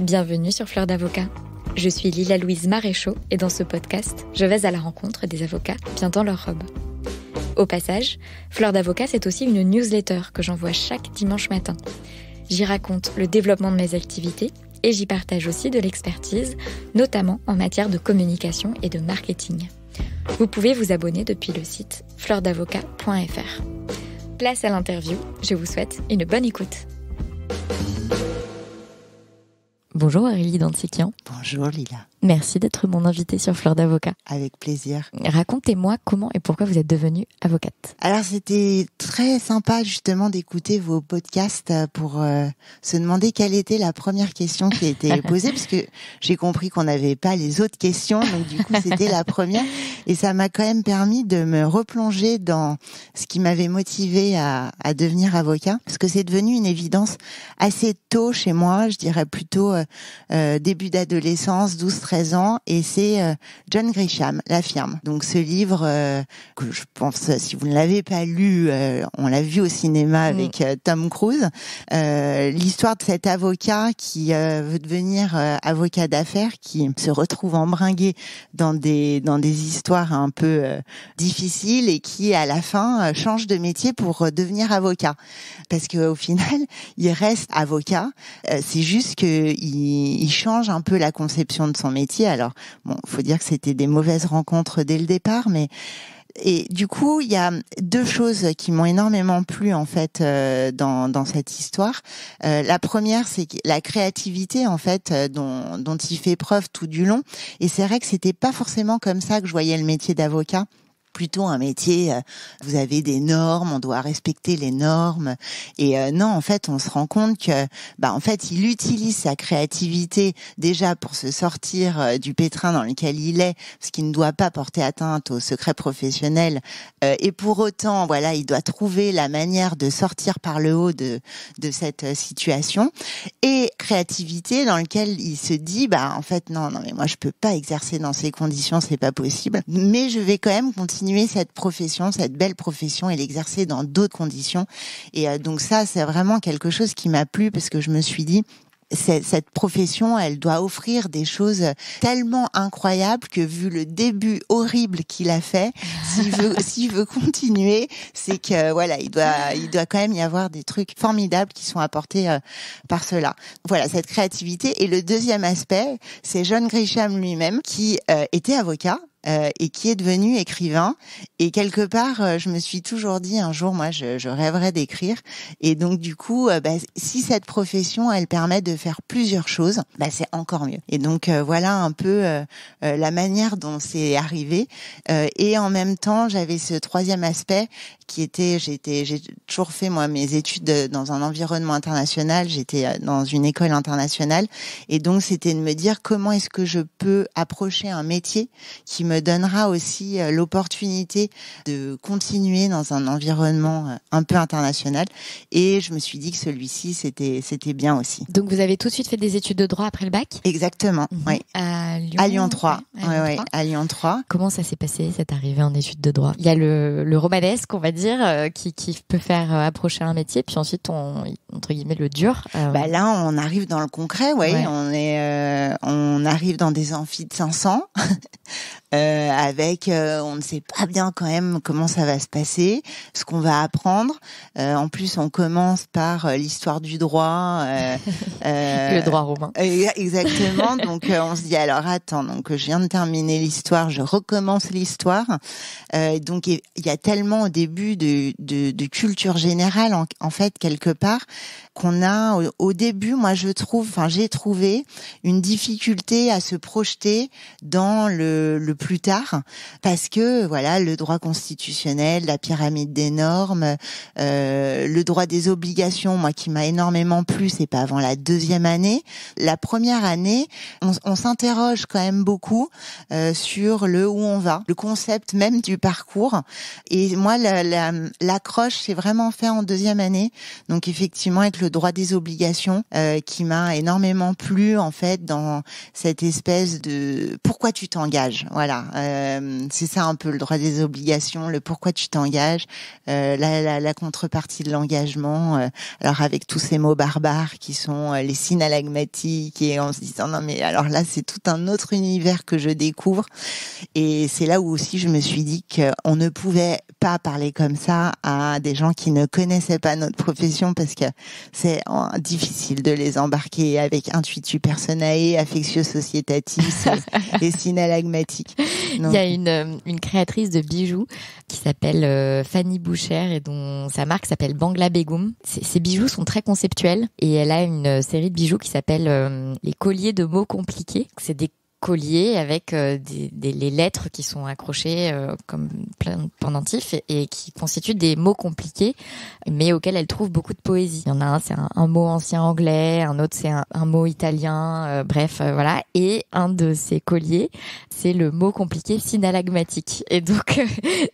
bienvenue sur Fleur d'avocat. Je suis Lila Louise Maréchaux et dans ce podcast, je vais à la rencontre des avocats bien dans leur robe. Au passage, Fleur d'avocat, c'est aussi une newsletter que j'envoie chaque dimanche matin. J'y raconte le développement de mes activités et j'y partage aussi de l'expertise, notamment en matière de communication et de marketing. Vous pouvez vous abonner depuis le site fleurdavocat.fr. Place à l'interview, je vous souhaite une bonne écoute. Bonjour Aurélie Dantikian. Bonjour Lila. Merci d'être mon invité sur Fleur d'avocat. Avec plaisir. Racontez-moi comment et pourquoi vous êtes devenue avocate. Alors c'était très sympa justement d'écouter vos podcasts euh, pour euh, se demander quelle était la première question qui a été posée parce que j'ai compris qu'on n'avait pas les autres questions donc du coup c'était la première et ça m'a quand même permis de me replonger dans ce qui m'avait motivé à, à, devenir avocat parce que c'est devenu une évidence assez tôt chez moi, je dirais plutôt euh, début d'adolescence, 12 et c'est euh, John Grisham, La firme. Donc ce livre euh, que je pense euh, si vous ne l'avez pas lu, on l'a vu au cinéma mm. avec Tom Cruise, l'histoire de cet avocat qui veut devenir avocat d'affaires qui se retrouve embringué dans des dans des histoires un peu difficiles et qui à la fin change de métier pour devenir avocat parce que au final, il reste avocat, c'est juste qu'il change un peu la conception de son métier alors, bon, faut dire que c'était des mauvaises rencontres dès le départ, mais et du coup, il y a deux choses qui m'ont énormément plu en fait euh, dans, cette histoire. Euh, la première, c'est la créativité en fait euh, dont, dont il fait preuve tout du long. Et c'est vrai que c'était pas forcément comme ça que je voyais le métier d'avocat plutôt un métier, euh, vous avez des normes, on doit respecter les normes. Et euh, non, en fait, on se rend compte que, bah, en fait, il utilise sa créativité déjà pour se sortir euh, du pétrin dans lequel il est, ce qui ne doit pas porter atteinte au secret professionnel. et pour autant, voilà, il doit trouver la manière de sortir par le haut de, de cette situation. Et créativité dans lequel il se dit, bah, en fait, non, non, mais moi, je peux pas exercer dans ces conditions, c'est pas possible. Mais je vais quand même continuer continuer cette profession, cette belle profession et l'exercer dans d'autres conditions. Et euh, donc ça, c'est vraiment quelque chose qui m'a plu parce que je me suis dit, cette profession, elle doit offrir des choses tellement incroyables que vu le début horrible qu'il a fait, s'il veut, veut continuer, c'est que voilà, il doit, il doit quand même y avoir des trucs formidables qui sont apportés euh, par cela. Voilà cette créativité. Et le deuxième aspect, c'est John Grisham lui-même qui euh, était avocat euh, et qui est devenu écrivain. Et quelque part, euh, je me suis toujours dit un jour, moi, je, je rêverais d'écrire. Et donc, du coup, euh, bah, si cette profession, elle permet de faire plusieurs choses, bah, c'est encore mieux. Et donc, voilà un peu la manière dont c'est arrivé. et en même temps, j'avais ce troisième aspect qui était, j'étais, j'ai toujours fait moi mes études dans un environnement international. J'étais dans une école internationale, et donc c'était de me dire comment est-ce que je peux approcher un métier qui me donnera aussi euh, l'opportunité de continuer dans un environnement euh, un peu international. Et je me suis dit que celui-ci, c'était, c'était bien aussi. Donc vous avez tout de suite fait des études de droit après le bac Exactement, mhm. oui. À Lyon, 3. Lyon Comment ça s'est passé cette arrivée en études de droit Il y a le, le romanesque, on va dire, euh, qui, qui, peut faire approcher un métier, puis ensuite on entre guillemets le dur. Bah là, on arrive dans le concret, ouais. On est, on arrive dans des amphithéâtres de 500. Euh, avec euh, on ne sait pas bien quand même comment ça va se passer, ce qu'on va apprendre. Euh, en plus, on commence par l'histoire du droit, le droit romain. exactement. donc on se dit alors attends, donc je viens de terminer l'histoire, je recommence l'histoire. donc il y a tellement au début de, de, culture générale en, en fait quelque part qu'on a au, début, moi je trouve, enfin j'ai trouvé une difficulté à se projeter dans le, le plus tard, parce que voilà le droit constitutionnel, la pyramide des normes, euh, le droit des obligations, moi qui m'a énormément plu, c'est pas avant la deuxième année, la première année, on, s'interroge quand même beaucoup euh, sur le où on va, le concept même du parcours. Et moi l'accroche la, c'est vraiment fait en deuxième année, donc effectivement le droit des obligations euh, qui m'a énormément plu en fait dans cette espèce de pourquoi tu t'engages. Voilà, euh, c'est ça un peu le droit des obligations, le pourquoi tu t'engages, euh, la, la, la, contrepartie de l'engagement. alors avec tous ces mots barbares qui sont les synalagmatiques et en se disant non mais alors là c'est tout un autre univers que je découvre. Et c'est là où aussi je me suis dit qu'on ne pouvait pas parler comme ça à des gens qui ne connaissaient pas notre profession parce que c'est oh, difficile de les embarquer avec intuitu personae, affectio societatis euh, et synalagmatique. Il y a euh, une, créatrice de bijoux qui s'appelle euh, Fanny Boucher et dont sa marque s'appelle Bangla Begum. Ses bijoux sont très conceptuels et elle a une série de bijoux qui s'appelle les colliers de mots compliqués. C'est des collier avec euh, des, les lettres qui sont accrochées euh, comme plein de pendentifs et, qui constituent des mots compliqués, mais auxquels elle trouve beaucoup de poésie. Il y en a un, c'est un, mot ancien anglais, un autre, c'est un, mot italien, euh, bref, voilà. Et un de ces colliers, c'est le mot compliqué synalagmatique. Et donc,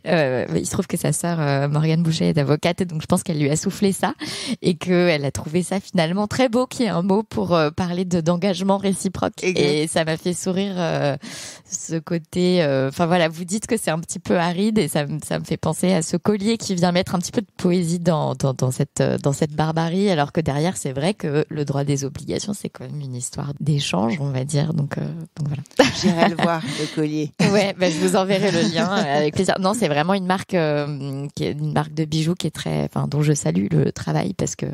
il se trouve que sa sœur Morgane Boucher est avocate, donc je pense qu'elle lui a soufflé ça et qu'elle a trouvé ça finalement très beau, qui est un mot pour parler de d'engagement réciproque. Et ça m'a fait sourire euh, ce côté. Euh, enfin voilà, vous dites que c'est un petit peu aride et ça, ça, me fait penser à ce collier qui vient mettre un petit peu de poésie dans, dans, cette, euh, dans cette barbarie, alors que derrière, c'est vrai que le droit des obligations, c'est quand même une histoire d'échange, on va dire. Donc, donc voilà. J'irai le voir, le collier. Ouais, bah, je vous enverrai le lien avec plaisir. Non, c'est vraiment une marque, qui est une marque de bijoux qui est très, enfin, dont je salue le travail parce que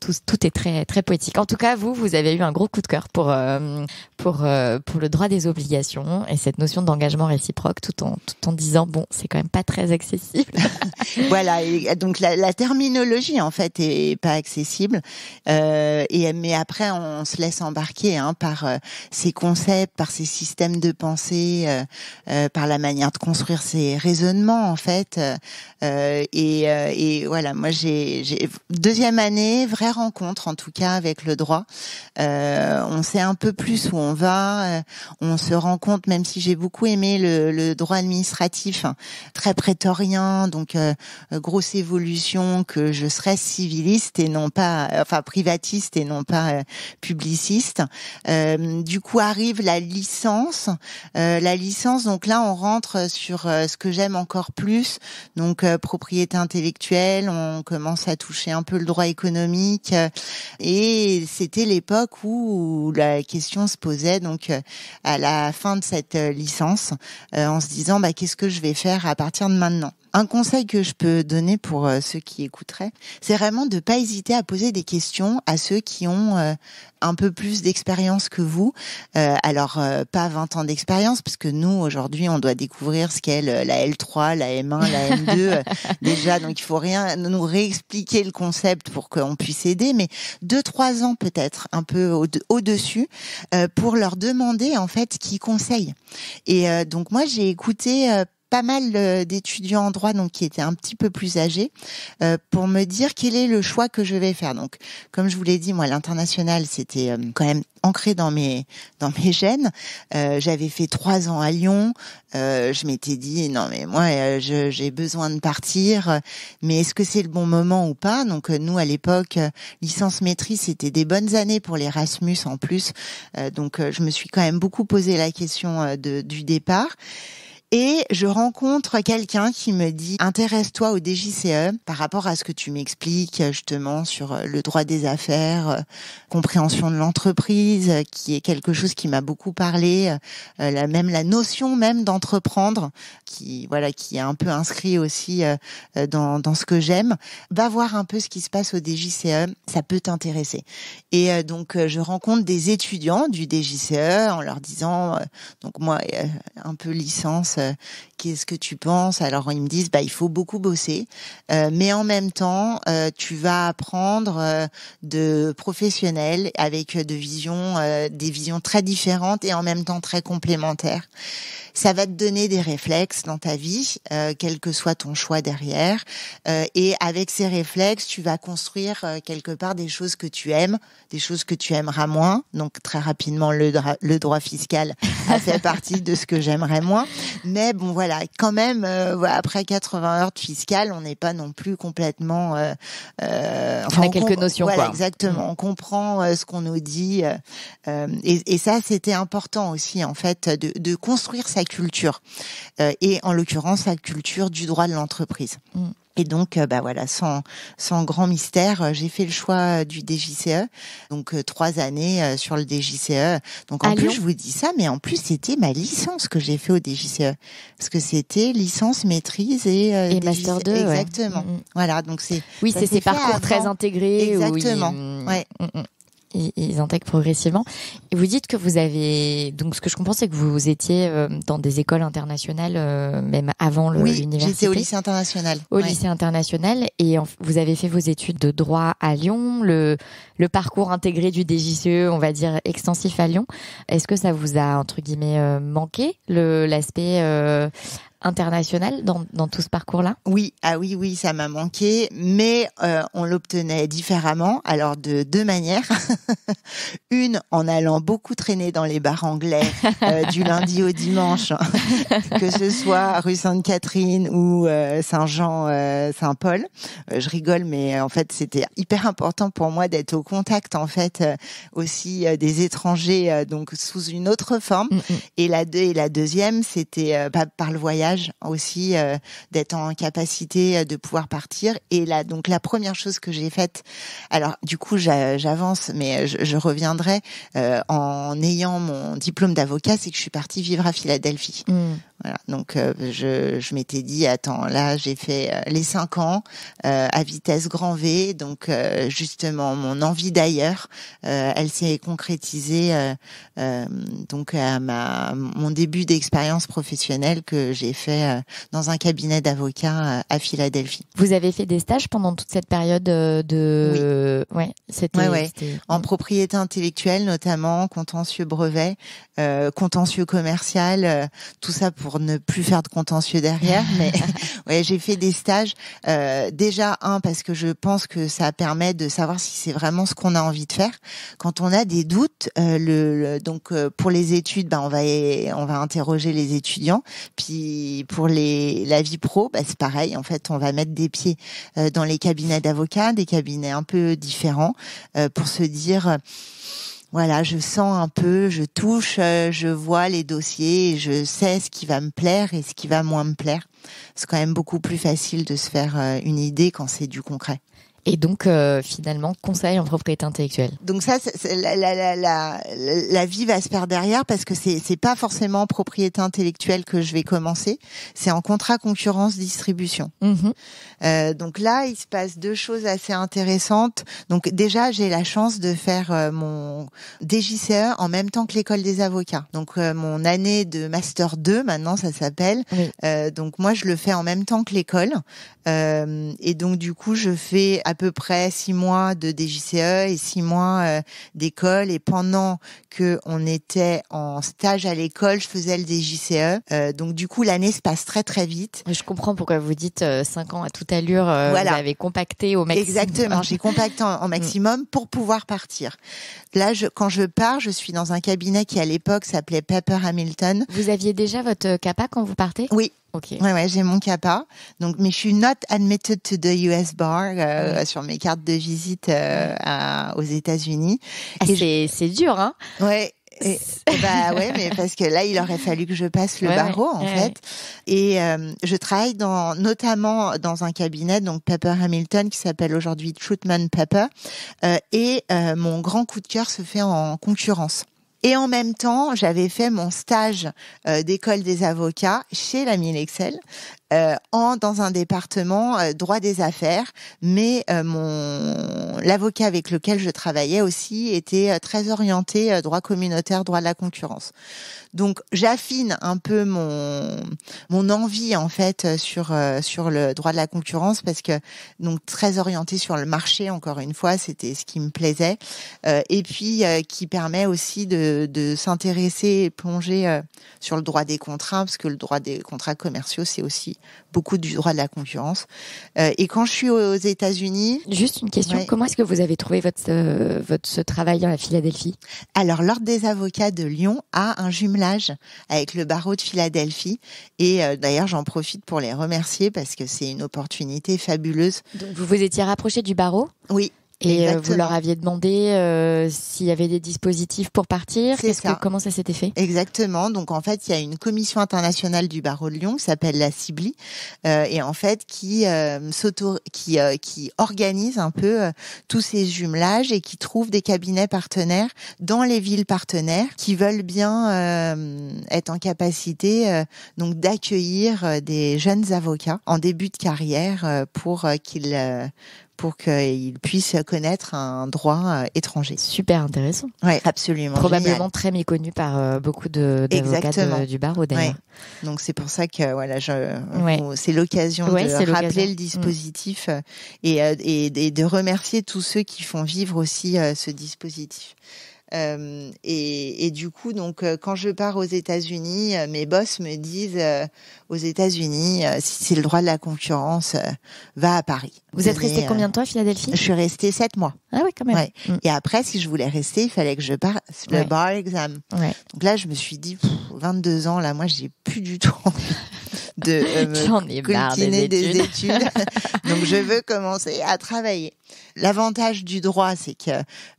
tout, est très très poétique. En tout cas, vous, vous avez eu un gros coup de cœur pour euh, pour euh, pour le droit des obligations et cette notion d'engagement réciproque, tout en tout en disant bon, c'est quand même pas très accessible. voilà, euh, donc la, la, terminologie en fait est pas accessible. et mais après, on se laisse embarquer hein, par ces concepts, par ces systèmes de pensée, par la manière de construire ces raisonnements en fait. et, et voilà, moi j'ai deuxième année, vraiment rencontre, en tout cas avec le droit. Euh, on sait un peu plus où on va. Euh, on se rend compte, même si j'ai beaucoup aimé le, le droit administratif, hein, très prétorien, donc euh, grosse évolution, que je serais civiliste et non pas, enfin privatiste et non pas euh, publiciste. du coup arrive la licence. la licence, donc là on rentre sur ce que j'aime encore plus, donc propriété intellectuelle. On commence à toucher un peu le droit économique et c'était l'époque où la question se posait donc à la fin de cette euh, licence, euh, en se disant bah, qu'est-ce que je vais faire à partir de maintenant. Un conseil que je peux donner pour euh, ceux qui écouteraient, c'est vraiment de pas hésiter à poser des questions à ceux qui ont euh, un peu plus d'expérience que vous. Euh, alors pas 20 ans d'expérience parce que nous aujourd'hui on doit découvrir ce qu'est la L3, la M1, la M2 déjà donc il faut rien nous réexpliquer le concept pour qu'on puisse aider mais deux, trois ans peut-être un peu au-dessus pour leur demander en fait qui conseille. Et donc moi j'ai écouté pas mal euh, d'étudiants en droit, donc qui étaient un petit peu plus âgés, euh, pour me dire quel est le choix que je vais faire. Donc, comme je vous l'ai dit, moi, l'international, c'était euh, quand même ancré dans mes dans mes gènes. Euh, J'avais fait trois ans à Lyon. je m'étais dit non mais moi j'ai besoin de partir. Mais est-ce que c'est le bon moment ou pas Donc nous à l'époque licence maîtrise c'était des bonnes années pour les l'Erasmus en plus. donc je me suis quand même beaucoup posé la question de, du départ et je rencontre quelqu'un qui me dit intéresse-toi au DJCE par rapport à ce que tu m'expliques justement sur euh, le droit des affaires, euh, compréhension de l'entreprise, euh, qui est quelque chose qui m'a beaucoup parlé, la même la notion même d'entreprendre, qui voilà qui est un peu inscrit aussi dans, dans ce que j'aime. Va voir un peu ce qui se passe au DJCE, ça peut t'intéresser. Et donc je rencontre des étudiants du DGCE en leur disant donc moi un peu licence euh, qu'est-ce que tu penses Alors ils me disent bah il faut beaucoup bosser, euh, mais en même temps euh, tu vas apprendre de professionnels avec de visions, des visions très différentes et en même temps très complémentaires. Ça va te donner des réflexes dans ta vie, quel que soit ton choix derrière, et avec ces réflexes tu vas construire quelque part des choses que tu aimes, des choses que tu aimeras moins. Donc très rapidement le, droit fiscal fait partie de ce que j'aimerais moins. Mais bon, voilà, quand même, euh, après 80 heures de fiscale, on n'est pas non plus complètement. Euh, euh, on a quelques notions. Voilà, exactement. Mm. On comprend ce qu'on nous dit, et, ça, c'était important aussi, en fait, de, construire sa culture, et en l'occurrence, sa culture du droit de l'entreprise. Mm. Et donc, euh, bah voilà, sans, sans grand mystère, euh, j'ai fait le choix euh, du DJCE. Donc, trois années sur le DJCE. Donc, en plus, je vous dis ça, mais en plus, c'était ma licence que j'ai fait au DJCE. Parce que c'était licence, maîtrise et, euh, et e. Master 2. Exactement. Mm, mm. Voilà, donc c'est. Oui, c'est ces parcours très intégrés. Exactement. ouais. Mm, ils, intègrent progressivement. Et vous dites que vous avez donc ce que je comprends c'est que vous étiez euh, dans des écoles internationales euh, même avant l'université. Oui, j'étais au lycée international. Au lycée international et vous avez fait vos études de droit à Lyon, le le parcours intégré du DGCE, on va dire extensif à Lyon. Est-ce que ça vous a entre guillemets euh, manqué le l'aspect international dans, dans tout ce parcours-là Oui, ah oui, oui, ça m'a manqué, mais euh, on l'obtenait différemment, alors de deux manières. Une en allant beaucoup traîner dans les bars anglais euh, du lundi au dimanche, que ce soit rue Sainte-Catherine ou euh, Saint-Jean-Saint-Paul. je rigole, mais en fait c'était hyper important pour moi d'être au contact en fait aussi des étrangers, donc sous une autre forme. Mm, mm. Et la deux et la deuxième, c'était par le voyage aussi, euh, d'être en capacité euh, de pouvoir partir. Et là, donc la première chose que j'ai faite, alors du coup j'avance, mais euh, je, reviendrai en ayant mon diplôme d'avocat, c'est que je suis partie vivre à Philadelphie. Mmh. Voilà. Donc euh, je, je m'étais dit attends là j'ai fait euh, les cinq ans euh, à vitesse grand V donc justement mon envie d'ailleurs elle s'est concrétisée donc à ma mon début d'expérience professionnelle que j'ai fait dans un cabinet d'avocats à Philadelphie. Vous avez fait des stages pendant toute cette période de oui. ouais en propriété intellectuelle notamment contentieux brevet contentieux commercial tout ça pour ne plus faire de contentieux derrière. Mais ouais, j'ai fait des stages. Euh, déjà un parce que je pense que ça permet de savoir si c'est vraiment ce qu'on a envie de faire. Quand on a des doutes, euh, le, donc euh, pour les études, bah, on va on va interroger les étudiants. Puis pour les la vie pro, ben c'est pareil. En fait, on va mettre des pieds dans les cabinets d'avocats, des cabinets un peu différents pour se dire voilà, je sens un peu, je touche, euh, je vois les dossiers, et je sais ce qui va me plaire et ce qui va moins me plaire. C'est quand même beaucoup plus facile de se faire euh, une idée quand c'est du concret. Et donc, euh, finalement, conseil en propriété intellectuelle. Donc ça, la, la, la, la, vie va se faire derrière parce que c'est c'est pas forcément propriété intellectuelle que je vais commencer. C'est en contrat concurrence distribution. Mhm. Euh, donc là, il se passe deux choses assez intéressantes. Donc déjà, j'ai la chance de faire euh, mon DJCE en même temps que l'école des avocats. Donc mon année de master 2, maintenant ça s'appelle. donc moi, je le fais en même temps que l'école. et donc du coup, je fais à peu près six mois de DJCE et six mois euh, d'école. Et pendant que on était en stage à l'école, je faisais le DJCE. Euh, donc du coup, l'année se passe très très vite. Je comprends pourquoi vous dites euh, cinq ans à toute allure. voilà. Vous avez compacté au maximum. Exactement. J'ai compacté au mm. maximum pour pouvoir partir. Là, quand je pars, je suis dans un cabinet qui à l'époque s'appelait Pepper Hamilton. Vous aviez déjà votre CAPA quand vous partez Oui, oui, Ouais, ouais, j'ai mon CAPA. Donc, mais je suis not admitted to the US bar euh, sur mes cartes de visite euh, aux États-Unis. Ah, c'est dur, hein Ouais. Et, bah ouais, mais parce que là, il aurait fallu que je passe le barreau en fait. Et euh, je travaille dans, notamment dans un cabinet, donc Pepper Hamilton, qui s'appelle aujourd'hui Truthman Pepper. et mon grand coup de cœur se fait en concurrence. Et en même temps, j'avais fait mon stage euh, d'école des avocats chez la Mine euh, en dans un département euh, droit des affaires, mais mon l'avocat avec lequel je travaillais aussi était très orienté droit communautaire, droit de la concurrence. Donc j'affine un peu mon mon envie en fait euh, sur euh, sur le droit de la concurrence parce que donc très orienté sur le marché encore une fois, c'était ce qui me plaisait euh, et puis qui permet aussi de de s'intéresser et plonger sur le droit des contrats parce que le droit des contrats commerciaux c'est aussi beaucoup du droit de la concurrence. et quand je suis aux États-Unis, juste une question, comment est-ce que vous avez trouvé votre votre ce travail à Philadelphie Alors l'ordre des avocats de Lyon a un jumelage avec le barreau de Philadelphie. Et euh, d'ailleurs, j'en profite pour les remercier parce que c'est une opportunité fabuleuse. Donc, vous vous étiez rapproché du barreau Oui, et euh, vous leur aviez demandé euh, s'il y avait des dispositifs pour partir. Qu'est-ce que, comment ça s'était fait Exactement. Donc en fait, il y a une commission internationale du barreau de Lyon qui s'appelle la CIBLI euh, et en fait qui euh, qui, qui organise un peu tous ces jumelages et qui trouve des cabinets partenaires dans les villes partenaires qui veulent bien être en capacité donc d'accueillir des jeunes avocats en début de carrière pour qu'ils pour qu'ils puissent connaître un droit euh, étranger. Super intéressant. Oui, absolument. Probablement très méconnu par euh, beaucoup de d'avocats du barreau au Ouais. Donc c'est pour ça que voilà, c'est l'occasion de rappeler le mm. dispositif euh, et, de remercier tous ceux qui font vivre aussi ce dispositif. et, du coup, donc, quand je pars aux États-Unis, mes boss me disent aux États-Unis, si c'est le droit de la concurrence, va à Paris. Vous êtes restée euh, combien de temps à Philadelphie Je suis restée sept mois. Ah oui, quand même. Mm. Et après, si je voulais rester, il fallait que je passe le bar exam. Donc là, je me suis dit, 22 ans, là, moi, j'ai plus du tout envie de euh, continuer des, études. Donc je veux commencer à travailler. L'avantage du droit, c'est que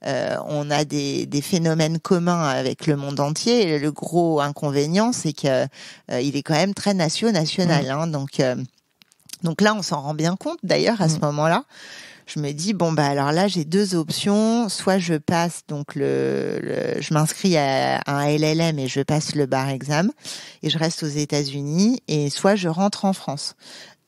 euh, on a des, phénomènes communs avec le monde entier. Et le gros inconvénient, c'est que il est quand même très nation national. Mm. Hein, donc donc là, on s'en rend bien compte d'ailleurs à ce mm. moment-là. Je me dis bon bah alors là j'ai deux options, soit je passe donc le je m'inscris à un LLM et je passe le bar exam et je reste aux États-Unis et soit je rentre en France.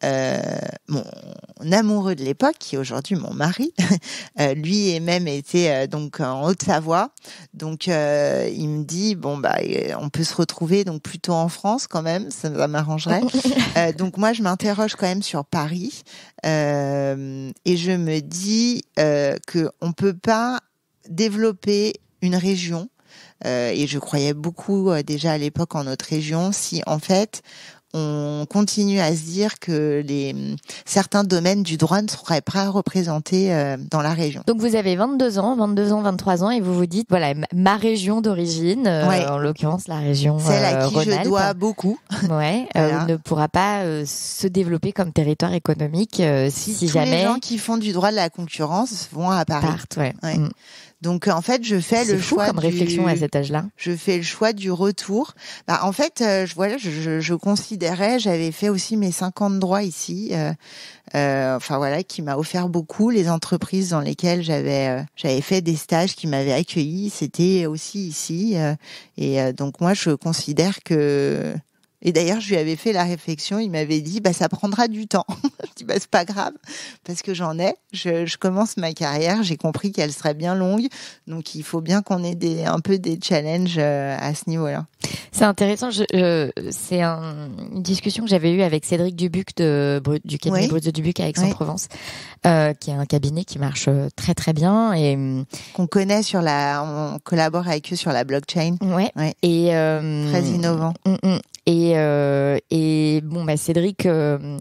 Euh, mon amoureux de l'époque, qui est aujourd'hui mon mari, euh, lui et même était euh, donc en Haute-Savoie. Donc il me dit bon bah on peut se retrouver donc plutôt en France quand même, ça, m'arrangerait. donc moi je m'interroge quand même sur Paris et je me dis qu'on que on peut pas développer une région et je croyais beaucoup déjà à l'époque en notre région, si en fait on continue à se dire que les certains domaines du droit ne seraient pas représentés euh, dans la région. Donc vous avez 22 ans, 22 ans, 23 ans et vous vous dites voilà ma région d'origine, euh, en l'occurrence la région celle à euh, qui je dois beaucoup. Ouais, ne pourra pas se développer comme territoire économique si si Tous jamais les gens qui font du droit de la concurrence vont à Paris. Mm. Donc en fait, je fais le choix comme réflexion à cet âge-là. Je fais le choix du retour. Bah, en fait, euh, je voilà, je, considérais, j'avais fait aussi mes 50 droits ici. Euh, euh, enfin voilà, qui m'a offert beaucoup les entreprises dans lesquelles j'avais euh, j'avais fait des stages qui m'avaient accueilli, c'était aussi ici euh, et donc moi je considère que et d'ailleurs, je lui avais fait la réflexion. Il m'avait dit, bah, ça prendra du temps. je dis, bah, c'est pas grave, parce que j'en ai. Je, commence ma carrière. J'ai compris qu'elle serait bien longue. Donc, il faut bien qu'on ait des, un peu des challenges euh, à ce niveau-là. C'est intéressant. c'est une discussion que j'avais eue avec Cédric Dubuc de, du cabinet de Dubuc à Aix-en-Provence, euh, qui est un cabinet qui marche euh, très très bien et hum, qu'on connaît sur la, on collabore avec eux sur la blockchain. Ouais. Et hum, très innovant. Hum, et euh, et, bon, bah, Cédric euh,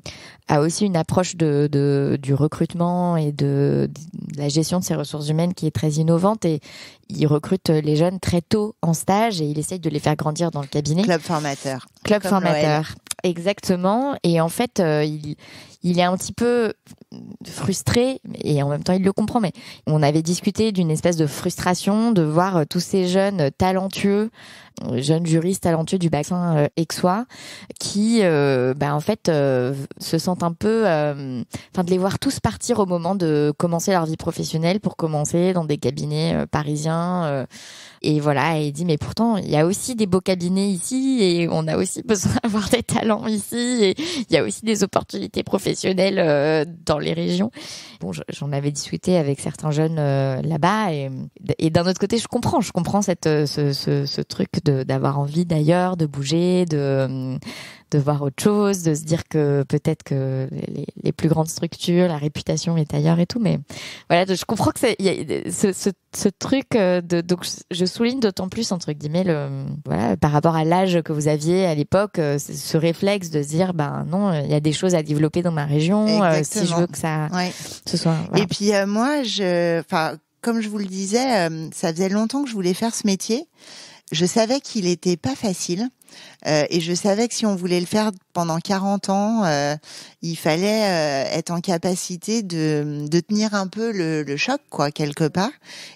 a aussi une approche de, du recrutement et de, la gestion de ses ressources humaines qui est très innovante et il recrute les jeunes très tôt en stage et il essaye de les faire grandir dans le cabinet. Club formateur. Club formateur. Exactement. Et en fait, euh, il, il est un petit peu frustré et en même temps il le comprend. Mais on avait discuté d'une espèce de frustration de voir tous ces jeunes talentueux jeune juriste talentueux du bassin euh, aixois qui, euh, bah, en fait, euh, se sentent un peu, enfin, de les voir tous partir au moment de commencer leur vie professionnelle pour commencer dans des cabinets parisiens. et voilà, et dit mais pourtant il y a aussi des beaux cabinets ici et on a aussi besoin d'avoir des talents ici et il y a aussi des opportunités professionnelles dans les régions. Bon, j'en avais discuté avec certains jeunes là-bas et, et d'un autre côté je comprends, je comprends cette ce, ce, ce truc d'avoir envie d'ailleurs, de bouger, de de voir autre chose, de se dire que peut-être que les, les, plus grandes structures, la réputation est ailleurs et tout. Mais voilà, je comprends que ce, ce, truc euh, de donc je souligne d'autant plus entre guillemets voilà par rapport à l'âge que vous aviez à l'époque, euh, ce réflexe de se dire ben non, il y a des choses à développer dans ma région euh, si je veux que ça ce soit. Et puis moi, je enfin comme je vous le disais, ça faisait longtemps que je voulais faire ce métier. Je savais qu'il n'était pas facile euh, et je savais que si on voulait le faire pendant 40 ans, euh, il fallait euh, être en capacité de, de tenir un peu le, choc, quoi, quelque part.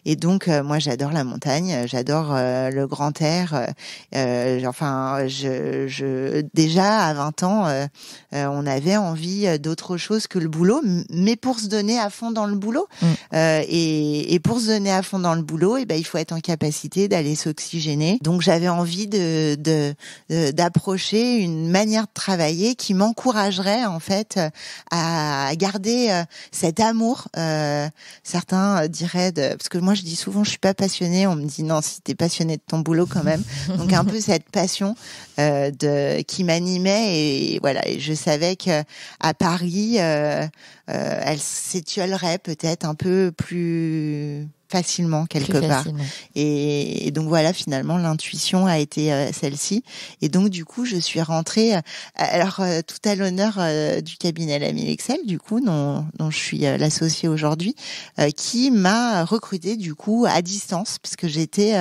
Et donc, moi, j'adore la montagne, j'adore le grand air. enfin, je, déjà, à 20 ans, on avait envie d'autre chose que le boulot, mais pour se donner à fond dans le boulot. Mm. Et, pour se donner à fond dans le boulot, eh ben, il faut être en capacité d'aller s'oxygéner. Donc, j'avais envie de euh, d'approcher une manière de travailler qui m'encouragerait en fait à garder euh, cet amour. Euh, certains diraient de, parce que moi je dis souvent je suis pas passionnée, on me dit non si t'es passionnée de ton boulot quand même. Donc un peu cette passion de qui m'animait et voilà et je savais que à Paris elle s'étiolerait peut-être un peu plus facilement quelque part. Et, donc voilà, finalement, l'intuition a été euh, celle-ci. Et donc du coup, je suis rentrée. Euh, alors euh, tout à l'honneur du cabinet Lamy Excel, du coup, dont, dont je suis l'associée aujourd'hui, qui m'a recrutée du coup à distance, puisque j'étais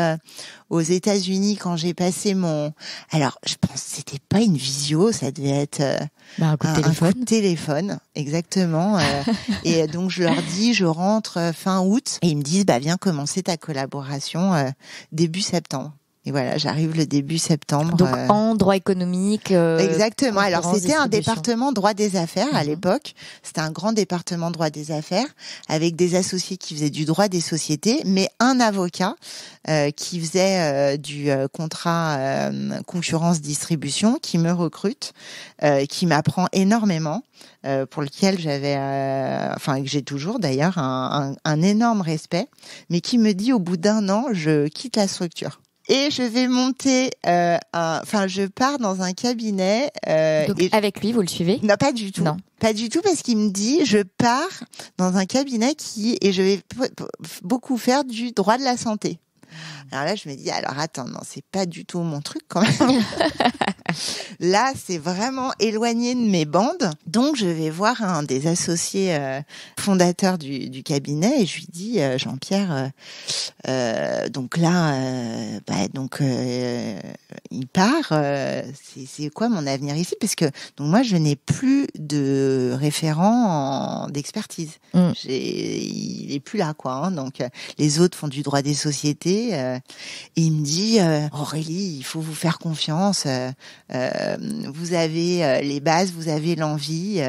aux États-Unis quand j'ai passé mon. Alors, je pense que c'était pas une visio, ça devait être euh, bah, un, coup de téléphone. téléphone, exactement. Euh, et donc je leur dis, je rentre euh, fin août, et ils me disent, bah viens commencer ta collaboration début septembre. Et voilà, j'arrive le début septembre. Donc euh, en droit économique. Euh, Exactement. Alors c'était un département droit des affaires à mhm. l'époque. C'était un grand département droit des affaires avec des associés qui faisaient du droit des sociétés, mais un avocat euh, qui faisait du contrat concurrence distribution qui me recrute, qui m'apprend énormément. pour lequel j'avais, enfin que j'ai toujours d'ailleurs un, un, énorme respect, mais qui me dit au bout d'un an, je quitte la structure et je vais monter euh, enfin je pars dans un cabinet euh, avec lui vous le suivez non pas du tout non pas du tout parce qu'il me dit je pars dans un cabinet qui et je vais beaucoup faire du droit de la santé Mmh. Alors là, je me dis, alors attends, non, c'est pas du tout mon truc quand même. là, c'est vraiment éloigné de mes bandes. Donc, je vais voir un des associés euh, fondateurs du, cabinet et je lui dis, euh, Jean-Pierre, euh, donc là, bah, donc il part. c'est quoi mon avenir ici Parce que donc moi, je n'ai plus de référent d'expertise. Mmh. Il est plus là, quoi. Hein. donc les autres font du droit des sociétés et euh, il me dit euh, Aurélie, il faut vous faire confiance. Euh, vous avez les bases, vous avez l'envie,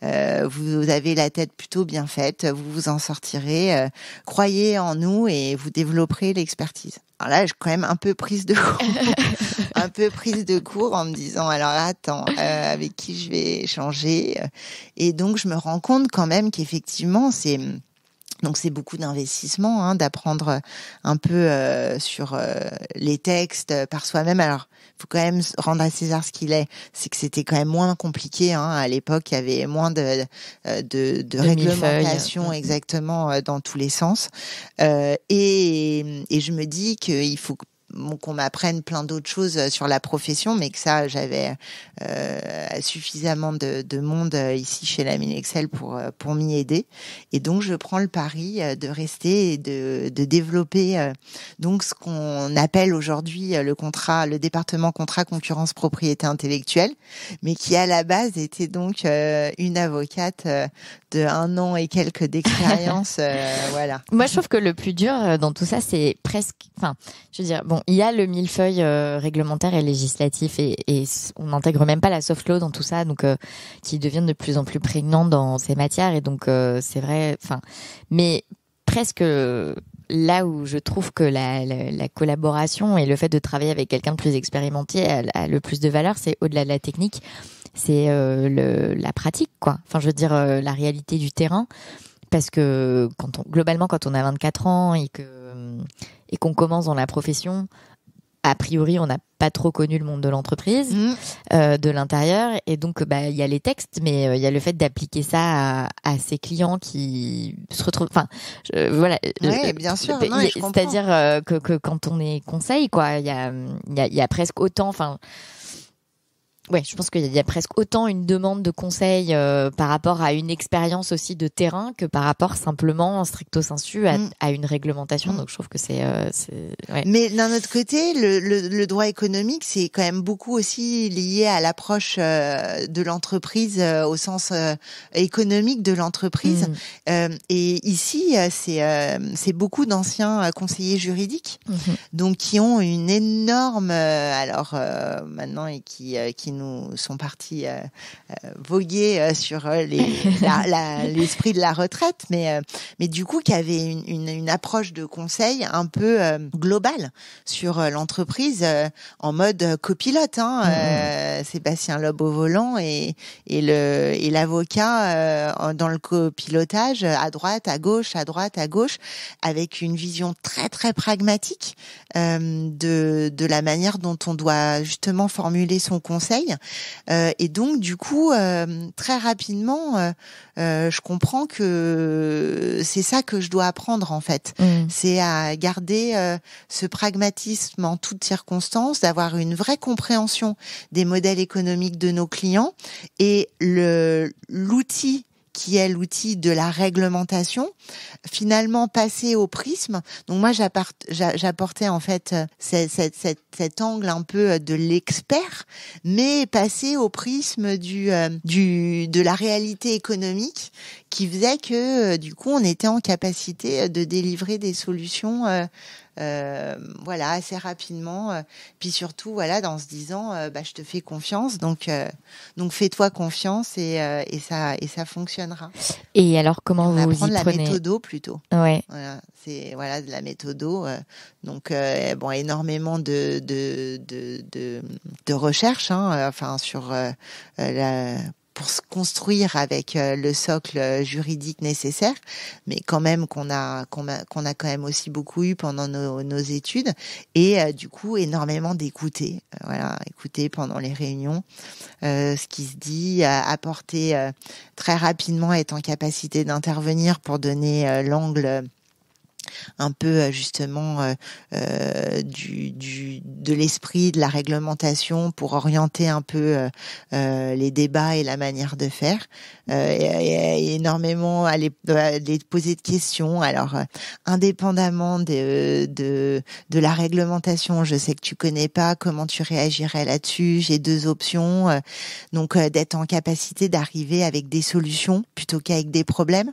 vous avez la tête plutôt bien faite. Vous vous en sortirez. croyez en nous et vous développerez l'expertise. Alors là, suis quand même un peu prise de cours, un peu prise de cours en me disant alors attends, avec qui je vais échanger Et donc je me rends compte quand même qu'effectivement c'est donc c'est beaucoup d'investissement, hein, d'apprendre euh, un peu euh, sur euh, les textes par soi-même. Alors il faut quand même rendre à César ce qu'il est. C'est que c'était quand même moins compliqué hein. à l'époque. Il y avait moins de de, de, réglementation mm, mm. exactement dans tous les sens. et, et je me dis qu'il faut qu'on m'apprenne plein d'autres choses euh, sur la profession, mais que ça, j'avais euh, suffisamment de, de, monde euh, ici chez la Excel pour, euh, pour m'y aider. Et donc, je prends le pari de rester et de, de développer donc ce qu'on appelle aujourd'hui le contrat, le département contrat concurrence propriété intellectuelle, mais qui à la base était donc une avocate de un an et quelques d'expérience. voilà. Moi, je trouve que le plus dur dans tout ça, c'est presque, enfin, je veux dire, bon, il y a le millefeuille euh, réglementaire et législatif et, on n'intègre même pas la soft law dans tout ça, donc euh, qui devient de plus en plus prégnant dans ces matières. Et donc euh, c'est vrai, enfin, mais presque là où je trouve que la, collaboration et le fait de travailler avec quelqu'un de plus expérimenté a, le plus de valeur, c'est au-delà de la technique, c'est la pratique, quoi. Enfin, je veux dire, la réalité du terrain. Parce que quand globalement, quand on a 24 ans et que et qu'on commence dans la profession, a priori, on n'a pas trop connu le monde de l'entreprise, mm. euh, de l'intérieur. Et donc, bah, il y a les textes, mais euh, il y a le fait d'appliquer ça à, ses clients qui se retrouvent. Enfin, voilà. Euh, oui, bien sûr. Bah, c'est-à-dire que, quand on est conseil, quoi, il y a, y a presque autant. Enfin ouais, je pense qu'il y a presque autant une demande de conseils euh, par rapport à une expérience aussi de terrain que par rapport simplement stricto sensu à, mm. une réglementation. Mm. Donc je trouve que c'est. Euh, Mais d'un autre côté, le, droit économique, c'est quand même beaucoup aussi lié à l'approche euh, de l'entreprise au sens économique de l'entreprise. Mm. et ici, c'est c'est beaucoup d'anciens conseillers juridiques, mm-hmm. donc qui ont une énorme alors maintenant et qui qui sont partis euh, euh, voguer euh, sur l'esprit de la retraite, mais, mais du coup, qui avait une, approche de conseil un peu globale sur l'entreprise en mode copilote. Hein, mm-hmm. Sébastien Loeb au volant et, l'avocat dans le copilotage à droite, à gauche, à droite, à gauche, avec une vision très très pragmatique de la manière dont on doit justement formuler son conseil euh, et donc du coup, euh, très rapidement, euh, je comprends que c'est ça que je dois apprendre en fait. Mm. C'est à garder ce pragmatisme en toutes circonstances, d'avoir une vraie compréhension des modèles économiques de nos clients et le l'outil qui est l'outil de la réglementation, finalement passer au prisme. Donc moi, j'apportais en fait euh, cet angle un peu euh, de l'expert, mais passer au prisme euh, du, de la réalité économique qui faisait que du coup, on était en capacité de délivrer des solutions euh, voilà, assez rapidement. Euh, puis surtout, voilà, dans se disant, euh, bah, je te fais confiance, donc, donc fais-toi confiance et, ça, et ça fonctionnera. Et alors, comment vous, apprendre y la méthode plutôt. Ouais. Voilà, c'est voilà, de la d'eau donc, bon, énormément de, de, de, de, de recherches hein, enfin, sur la pour se construire avec euh, le socle euh, juridique nécessaire, mais quand même qu'on a qu'on a, quand même aussi beaucoup eu pendant nos, nos études et euh, du coup énormément d'écouter, voilà, écouter pendant les réunions ce qui se dit, apporter très rapidement, être en capacité d'intervenir pour donner l'angle un peu euh, justement euh, euh, du, du, de l'esprit, de la réglementation pour orienter un peu les débats et la manière de faire. Euh, et, énormément à les, poser de questions. Alors, indépendamment de, de, de, la réglementation, je sais que tu connais pas comment tu réagirais là-dessus. J'ai deux options. donc, d'être en capacité d'arriver avec des solutions plutôt qu'avec des problèmes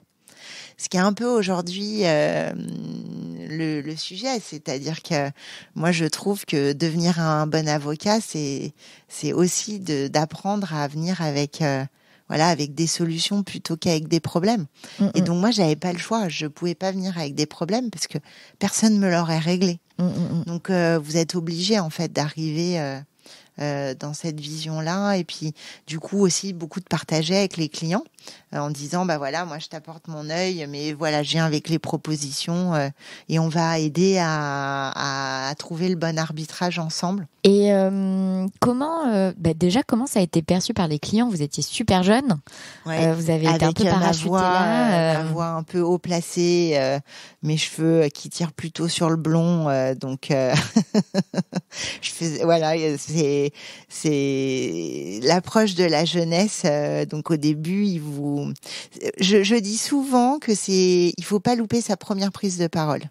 ce qui est un peu aujourd'hui euh, le, sujet, c'est-à-dire que moi je trouve que devenir un bon avocat, c'est c'est aussi d'apprendre à venir avec euh, voilà, avec des solutions plutôt qu'avec des problèmes. Mm, et mm. donc moi, j'avais pas le choix, je pouvais pas venir avec des problèmes parce que personne me l'aurait réglé. Mm, donc euh, vous êtes obligé en fait d'arriver dans cette vision-là et puis du coup aussi beaucoup de partager avec les clients. Euh, en disant bah voilà moi je t'apporte mon œil mais voilà j'ai avec les propositions euh, et on va aider à, trouver le bon arbitrage ensemble. Et euh, comment bah déjà comment ça a été perçu par les clients Vous étiez super jeune, vous avez été un peu parachuté voix un peu haut placée, mes cheveux qui tirent plutôt sur le blond, donc je voilà c'est c'est l'approche de la jeunesse. donc au début ils vous je, dis souvent que c'est, il faut pas louper sa première prise de parole.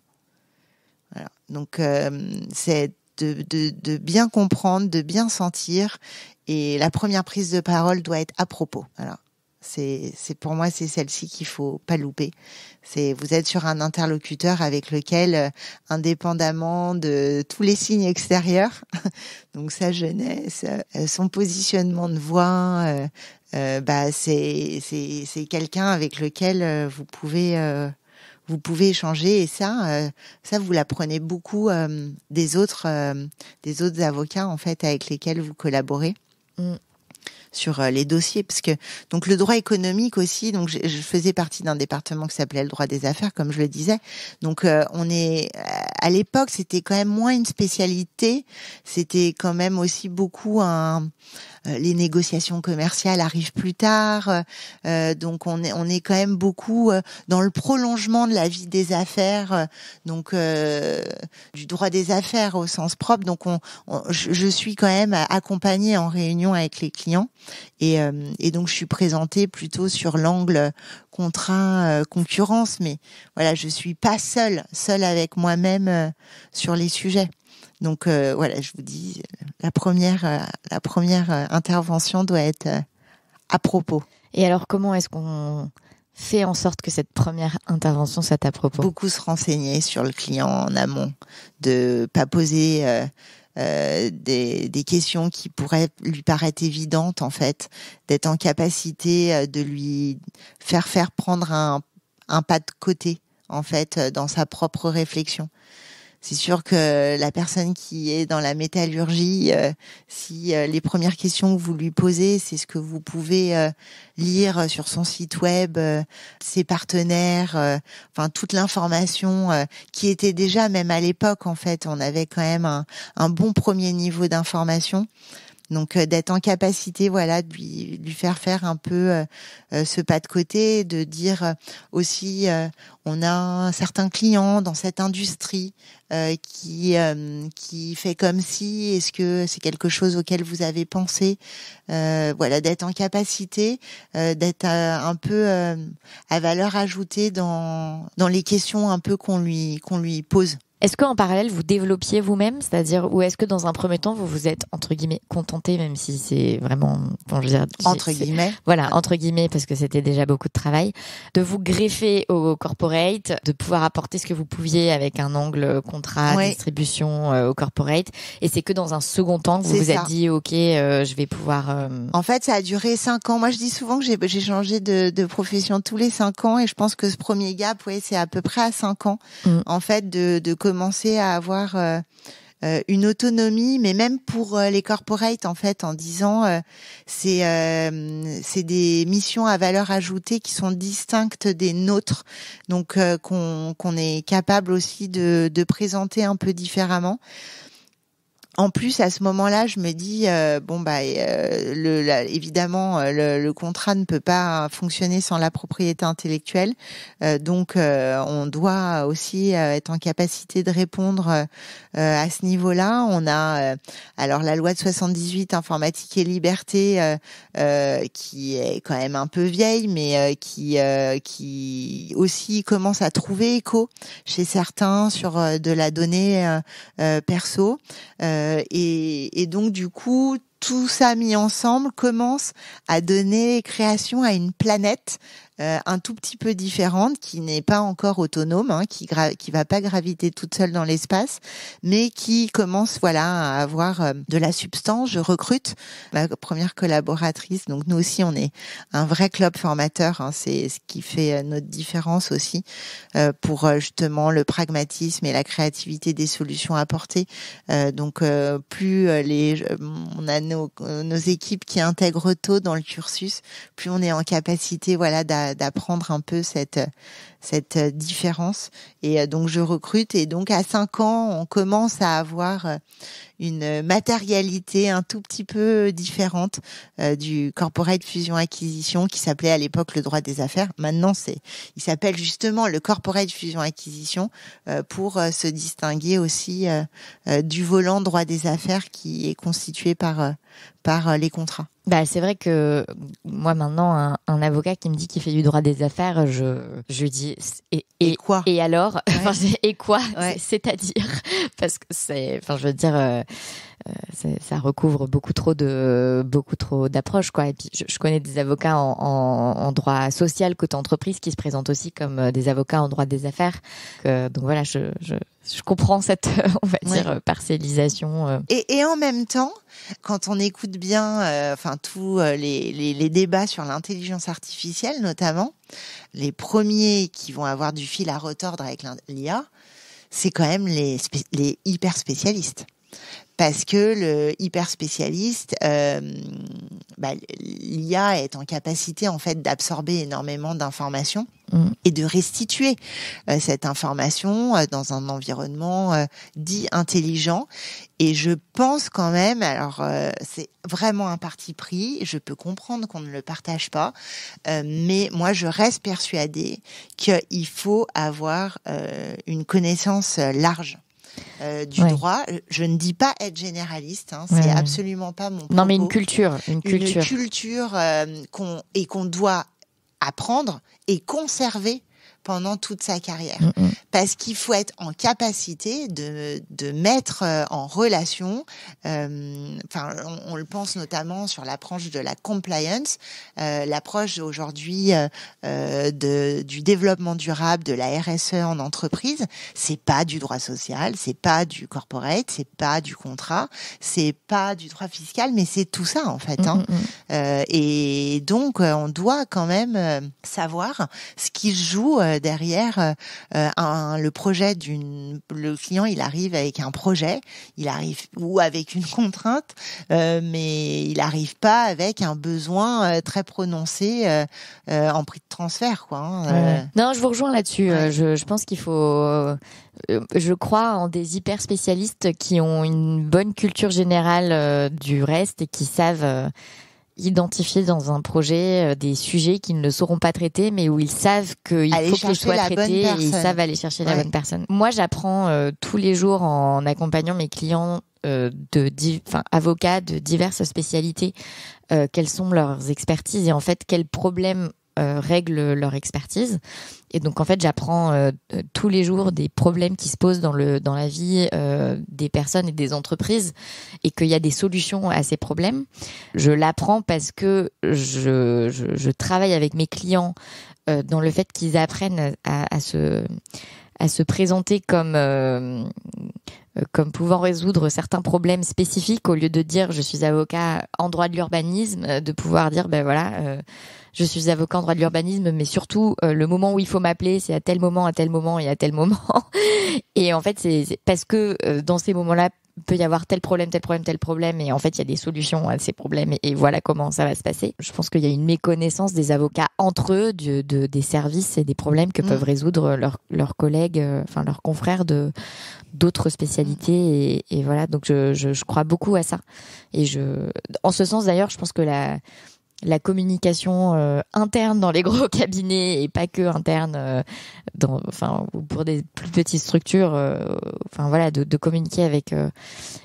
Donc euh, c'est de, bien comprendre, de bien sentir, et la première prise de parole doit être à propos. Alors, C'est, c'est pour moi c'est celle-ci qu'il faut pas louper. C'est vous êtes sur un interlocuteur avec lequel, euh, indépendamment de tous les signes extérieurs, donc sa jeunesse, euh, son positionnement de voix, euh, bah, c'est quelqu'un avec lequel euh, vous pouvez euh, vous pouvez échanger et ça ça vous l'apprenez beaucoup des autres des autres avocats en fait avec lesquels vous collaborez. Mm. sur les dossiers parce que donc le droit économique aussi donc je, je faisais partie d'un département qui s'appelait le droit des affaires comme je le disais donc on est à l'époque c'était quand même moins une spécialité c'était quand même aussi beaucoup un euh, les négociations commerciales arrivent plus tard. Euh, donc on est, on est quand même beaucoup euh, dans le prolongement de la vie des affaires, donc du droit des affaires au sens propre. Donc on, je suis quand même accompagnée en réunion avec les clients et, donc je suis présentée plutôt sur l'angle contraint concurrence mais voilà je suis pas seule seule avec moi-même sur les sujets donc euh, voilà, je vous dis, euh, la première, euh, la première intervention doit être à propos. Et alors, comment est-ce qu'on fait en sorte que cette première intervention soit à propos Beaucoup se renseigner sur le client en amont, de pas poser. des, questions qui pourraient lui paraître évidentes en fait, d'être en capacité de lui faire faire prendre un, un pas de côté en fait dans sa propre réflexion c'est sûr que la personne qui est dans la métallurgie, euh, si euh, les premières questions que vous lui posez, c'est ce que vous pouvez euh, lire sur son site web, ses partenaires, enfin toute l'information qui était déjà même à l'époque en fait, on avait quand même un bon premier niveau d'information. Donc euh, d'être en capacité, voilà, de lui, faire faire un peu euh, euh, ce pas de côté, de dire aussi, on a un certain client dans cette industrie qui qui fait comme si, est-ce que c'est quelque chose auquel vous avez pensé, voilà, d'être en capacité, d'être un peu à valeur ajoutée dans dans les questions un peu qu'on lui qu'on lui pose. Est-ce qu'en parallèle, vous développiez vous-même C'est-à-dire, ou est-ce que dans un premier temps, vous vous êtes, entre guillemets, contenté, même si c'est vraiment, bon, je veux dire... Entre guillemets Voilà, entre guillemets, parce que c'était déjà beaucoup de travail, de vous greffer au corporate, de pouvoir apporter ce que vous pouviez avec un angle euh, contrat, distribution euh, au corporate. Et c'est que dans un second temps que vous vous êtes dit, OK, euh, je vais pouvoir... En fait, ça a duré cinq ans. Moi, je dis souvent que j'ai changé de, profession tous les cinq ans, et je pense que ce premier gap, ouais, c'est à peu près à cinq ans, mmh. en fait, de, de commencer à avoir euh, euh, une autonomie, mais même pour euh, les corporates en fait, en disant c'est c'est des missions à valeur ajoutée qui sont distinctes des nôtres, donc qu'on qu'on est capable aussi de de présenter un peu différemment en plus, à ce moment-là, je me dis euh, bon bah euh, évidemment euh, le, contrat ne peut pas fonctionner sans la propriété intellectuelle, donc on doit aussi être en capacité de répondre à ce niveau-là. On a alors la loi de 78 informatique et liberté qui est quand même un peu vieille, mais qui qui aussi commence à trouver écho chez certains sur de la donnée perso. Euh, et, et, donc du coup, tout ça mis ensemble commence à donner création à une planète euh, un tout petit peu différente, qui n'est pas encore autonome, hein, qui qui va pas graviter toute seule dans l'espace, mais qui commence voilà à avoir euh, de la substance. Je recrute ma première collaboratrice, donc nous aussi on est un vrai club formateur, hein, c'est ce qui fait euh, notre différence aussi pour justement le pragmatisme et la créativité des solutions apportées. donc plus les, on a nos, nos équipes qui intègrent tôt dans le cursus, plus on est en capacité voilà d'apprendre un peu cette cette différence. Et euh, donc je recrute et donc à 5 ans, on commence à avoir euh, une matérialité un tout petit peu différente euh, du corporate fusion acquisition qui s'appelait à l'époque le droit des affaires. Maintenant, c'est il s'appelle justement le corporate fusion acquisition pour se distinguer aussi du volant droit des affaires qui est constitué par par les contrats. Bah, c'est vrai que moi maintenant, un, avocat qui me dit qu'il fait du droit des affaires, je, je dis et, et, quoi Et alors enfin, Et quoi C'est-à-dire Parce que c'est, enfin, je veux dire, euh, euh, ça recouvre beaucoup trop de beaucoup trop d'approches, quoi. Et puis, je, connais des avocats en, droit social côté entreprise qui se présentent aussi comme euh, des avocats en droit des affaires. donc voilà, je je comprends cette, on va dire, parcellisation. Euh. Et, en même temps, quand on écoute bien, euh, enfin tous euh, les, débats sur l'intelligence artificielle, notamment, les premiers qui vont avoir du fil à retordre avec l'IA, c'est quand même les, les hyper spécialistes parce que le hyper spécialiste, euh, bah, l'IA est en capacité en fait d'absorber énormément d'informations mm. et de restituer euh, cette information euh, dans un environnement dit intelligent. Et je pense quand même, alors c'est vraiment un parti pris, je peux comprendre qu'on ne le partage pas, mais moi je reste persuadée qu'il faut avoir une connaissance large euh, du droit. Je ne dis pas être généraliste, hein, c'est absolument pas mon. Propos. Non, mais une culture, une culture, euh, qu'on et qu'on doit apprendre et conserver pendant toute sa carrière. Mm, mm. Parce qu'il faut être en capacité de, de mettre euh, en relation, euh, enfin, on, le pense notamment sur la branche de la compliance, euh, l'approche aujourd'hui de, du développement durable, de la RSE en entreprise, c'est pas du droit social, c'est pas du corporate, c'est pas du contrat, c'est pas du droit fiscal, mais c'est tout ça en fait. Mm, hein. et donc, on doit quand même savoir ce qui joue derrière euh, euh, le projet d'une le client il arrive avec un projet il arrive ou avec une contrainte euh, mais il arrive pas avec un besoin très prononcé en prix de transfert quoi hein, non je vous rejoins là-dessus je, pense qu'il faut je crois en des hyper spécialistes qui ont une bonne culture générale du reste et qui savent identifier dans un projet euh, des sujets qu'ils ne sauront pas traiter, mais où ils savent qu'il faut qu'ils soient traités et ils savent aller chercher la bonne personne. Moi, j'apprends euh, tous les jours en accompagnant mes clients euh, de, enfin, avocats de diverses spécialités, quelles sont leurs expertises et en fait quels problèmes euh, règles leur expertise. Et donc en fait, j'apprends euh, euh, tous les jours des problèmes qui se posent dans le dans la vie des personnes et des entreprises, et qu'il y a des solutions à ces problèmes. Je l'apprends parce que je, je, travaille avec mes clients dans le fait qu'ils apprennent à, à se à se présenter comme euh, comme pouvant résoudre certains problèmes spécifiques au lieu de dire je suis avocat en droit de l'urbanisme, euh, de pouvoir dire ben voilà, euh, je suis avocat en droit de l'urbanisme, mais surtout le moment où il faut m'appeler, c'est à tel moment, à tel moment et à tel moment. et en fait, c'est parce que dans ces moments-là, peut y avoir tel problème, tel problème, tel problème, et en fait, il y a des solutions à ces problèmes, et, voilà comment ça va se passer. Je pense qu'il y a une méconnaissance des avocats entre eux de, des services et des problèmes que mm. peuvent résoudre leurs collègues, euh, enfin leurs confrères de d'autres spécialités, et, voilà. Donc, je, je, je crois beaucoup à ça, et je, en ce sens d'ailleurs, je pense que la la communication euh, interne dans les gros cabinets et pas que interne euh, dans enfin pour des plus petites structures euh, enfin voilà de, communiquer avec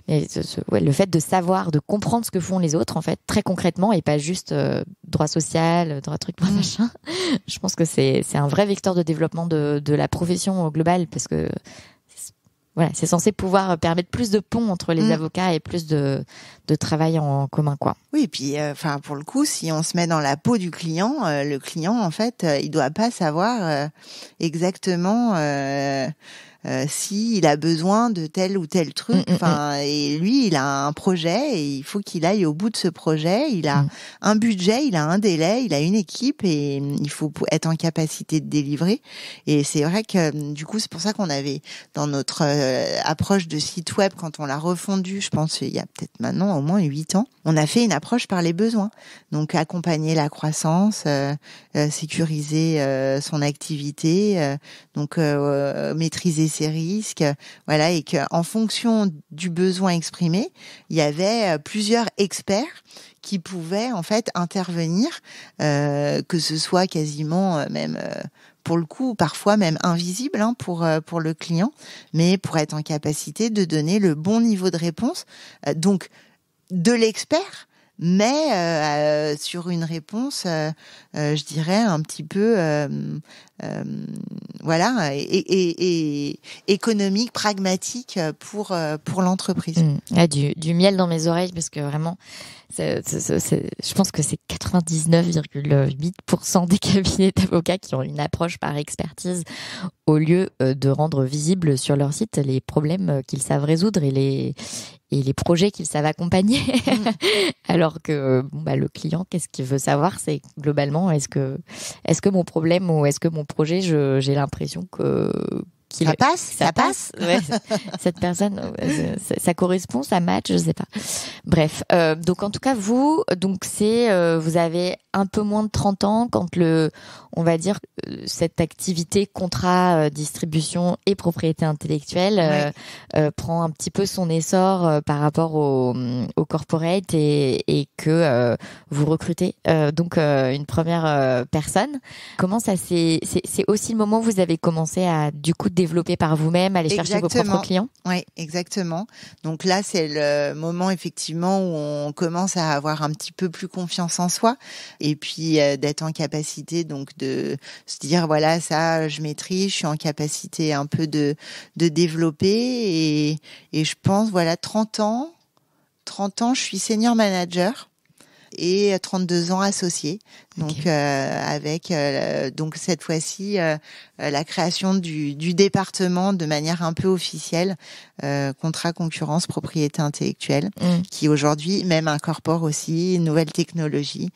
le fait de savoir de comprendre ce que font les autres en fait très concrètement et pas juste droit social droit truc mmh. machin je pense que c'est c'est un vrai vecteur de développement de de la profession globale parce que voilà, c'est censé pouvoir euh, permettre plus de ponts entre les mm. avocats et plus de, travail en commun, quoi. Oui, et puis, euh, enfin, pour le coup, si on se met dans la peau du client, euh, le client, en fait, il doit pas savoir exactement euh, s'il si il a besoin de tel ou tel truc. Mm, mm, enfin, mm. et lui, il a un projet et il faut qu'il aille au bout de ce projet. Il a un budget, il a un délai, il a une équipe et il faut être en capacité de délivrer. Et c'est vrai que du coup, c'est pour ça qu'on avait dans notre euh, approche de site web quand on l'a refondu, je pense il y a peut-être maintenant au moins huit ans, on a fait une approche par les besoins. Donc accompagner la croissance, euh, sécuriser son activité, donc maîtriser ces risques, voilà, et qu'en fonction du besoin exprimé, il y avait euh, plusieurs experts qui pouvaient en fait intervenir, euh, que ce soit quasiment euh, même pour le coup parfois même invisible hein, pour pour le client, mais pour être en capacité de donner le bon niveau de réponse. donc de l'expert, mais euh, euh, sur une réponse, euh, je dirais un petit peu, voilà, et, économique, pragmatique pour pour l'entreprise. Mmh. Ah, du, miel dans mes oreilles parce que vraiment, je pense que c'est 99,8% des cabinets d'avocats qui ont une approche par expertise au lieu de rendre visible sur leur site les problèmes qu'ils savent résoudre et les et les projets qu'ils savent accompagner. Mm. Alors que bah, le client, qu'est-ce qu'il veut savoir C'est globalement, est-ce que, est-ce que mon problème ou est-ce que mon projet, j'ai l'impression que ça passe, ça, passe. Cette personne, euh, ça, correspond, ça match, je sais pas. Bref, euh, donc en tout cas vous, donc c'est euh, vous avez un peu moins de 30 ans quand le, on va dire cette activité contrat, euh, distribution et propriété intellectuelle euh, euh, prend un petit peu son essor par rapport au, mm, au corporate et, et que vous recrutez donc une première personne. Comment ça c'est aussi le moment où vous avez commencé à du coup développer par vous-même, aller chercher vos propres clients. Oui, exactement. Donc là, c'est le moment effectivement où on commence à avoir un petit peu plus confiance en soi et puis d'être en capacité donc de dire voilà ça je maîtrise, je suis en capacité un peu de développer et je pense voilà 30 ans, 30 ans je suis senior manager et 32 ans associé. Donc euh, avec euh, donc cette fois-ci euh, euh, la création du, département de manière un peu officielle, euh, contrat concurrence propriété intellectuelle, mm. qui aujourd'hui même incorpore aussi une nouvelle technologie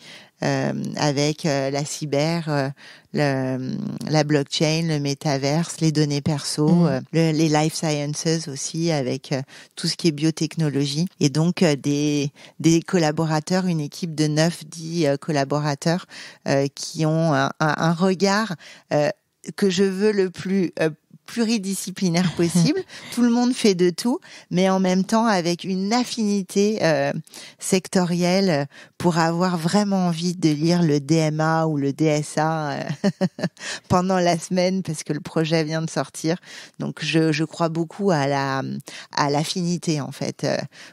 euh, avec la cyber, la blockchain, le métaverse, les données perso, mm. les life sciences aussi avec tout ce qui est biotechnologie et donc des, des collaborateurs, une équipe de 9-10 collaborateurs qui ont un, regard euh, que je veux le plus euh, pluridisciplinaire possible. tout le monde fait de tout, mais en même temps avec une affinité euh, sectorielle euh, pour avoir vraiment envie de lire le DMA ou le DSA euh, pendant la semaine parce que le projet vient de sortir. Donc je, crois beaucoup à la à l'affinité en fait.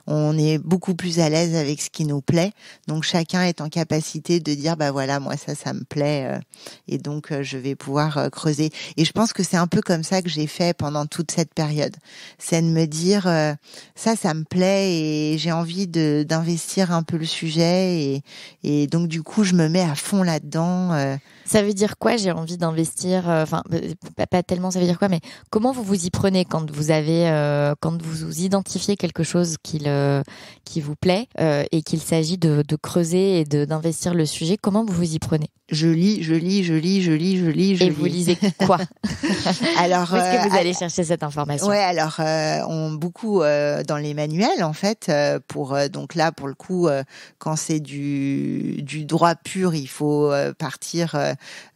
on est beaucoup plus à l'aise avec ce qui nous plaît. Donc chacun est en capacité de dire bah voilà moi ça ça me plaît et donc je vais pouvoir creuser. Et je pense que c'est un peu comme ça que j'ai fait pendant toute cette période. C'est de me dire euh, ça, ça me plaît et j'ai envie de d'investir un peu le sujet et, et donc du coup je me mets à fond là-dedans. Euh, ça veut dire quoi J'ai envie d'investir. Euh, enfin, euh, pas, tellement. Ça veut dire quoi Mais comment vous vous y prenez quand vous avez, euh, quand vous, vous identifiez quelque chose qui, le, qui vous plaît et qu'il s'agit de, creuser et d'investir le sujet Comment vous vous y prenez Je lis, je lis, je lis, je lis, je lis. Je et vous lisez quoi Alors, est-ce que vous allez chercher cette information Ouais. Alors, beaucoup dans les manuels en fait. pour donc là, pour le coup, quand c'est du, du droit pur, il faut partir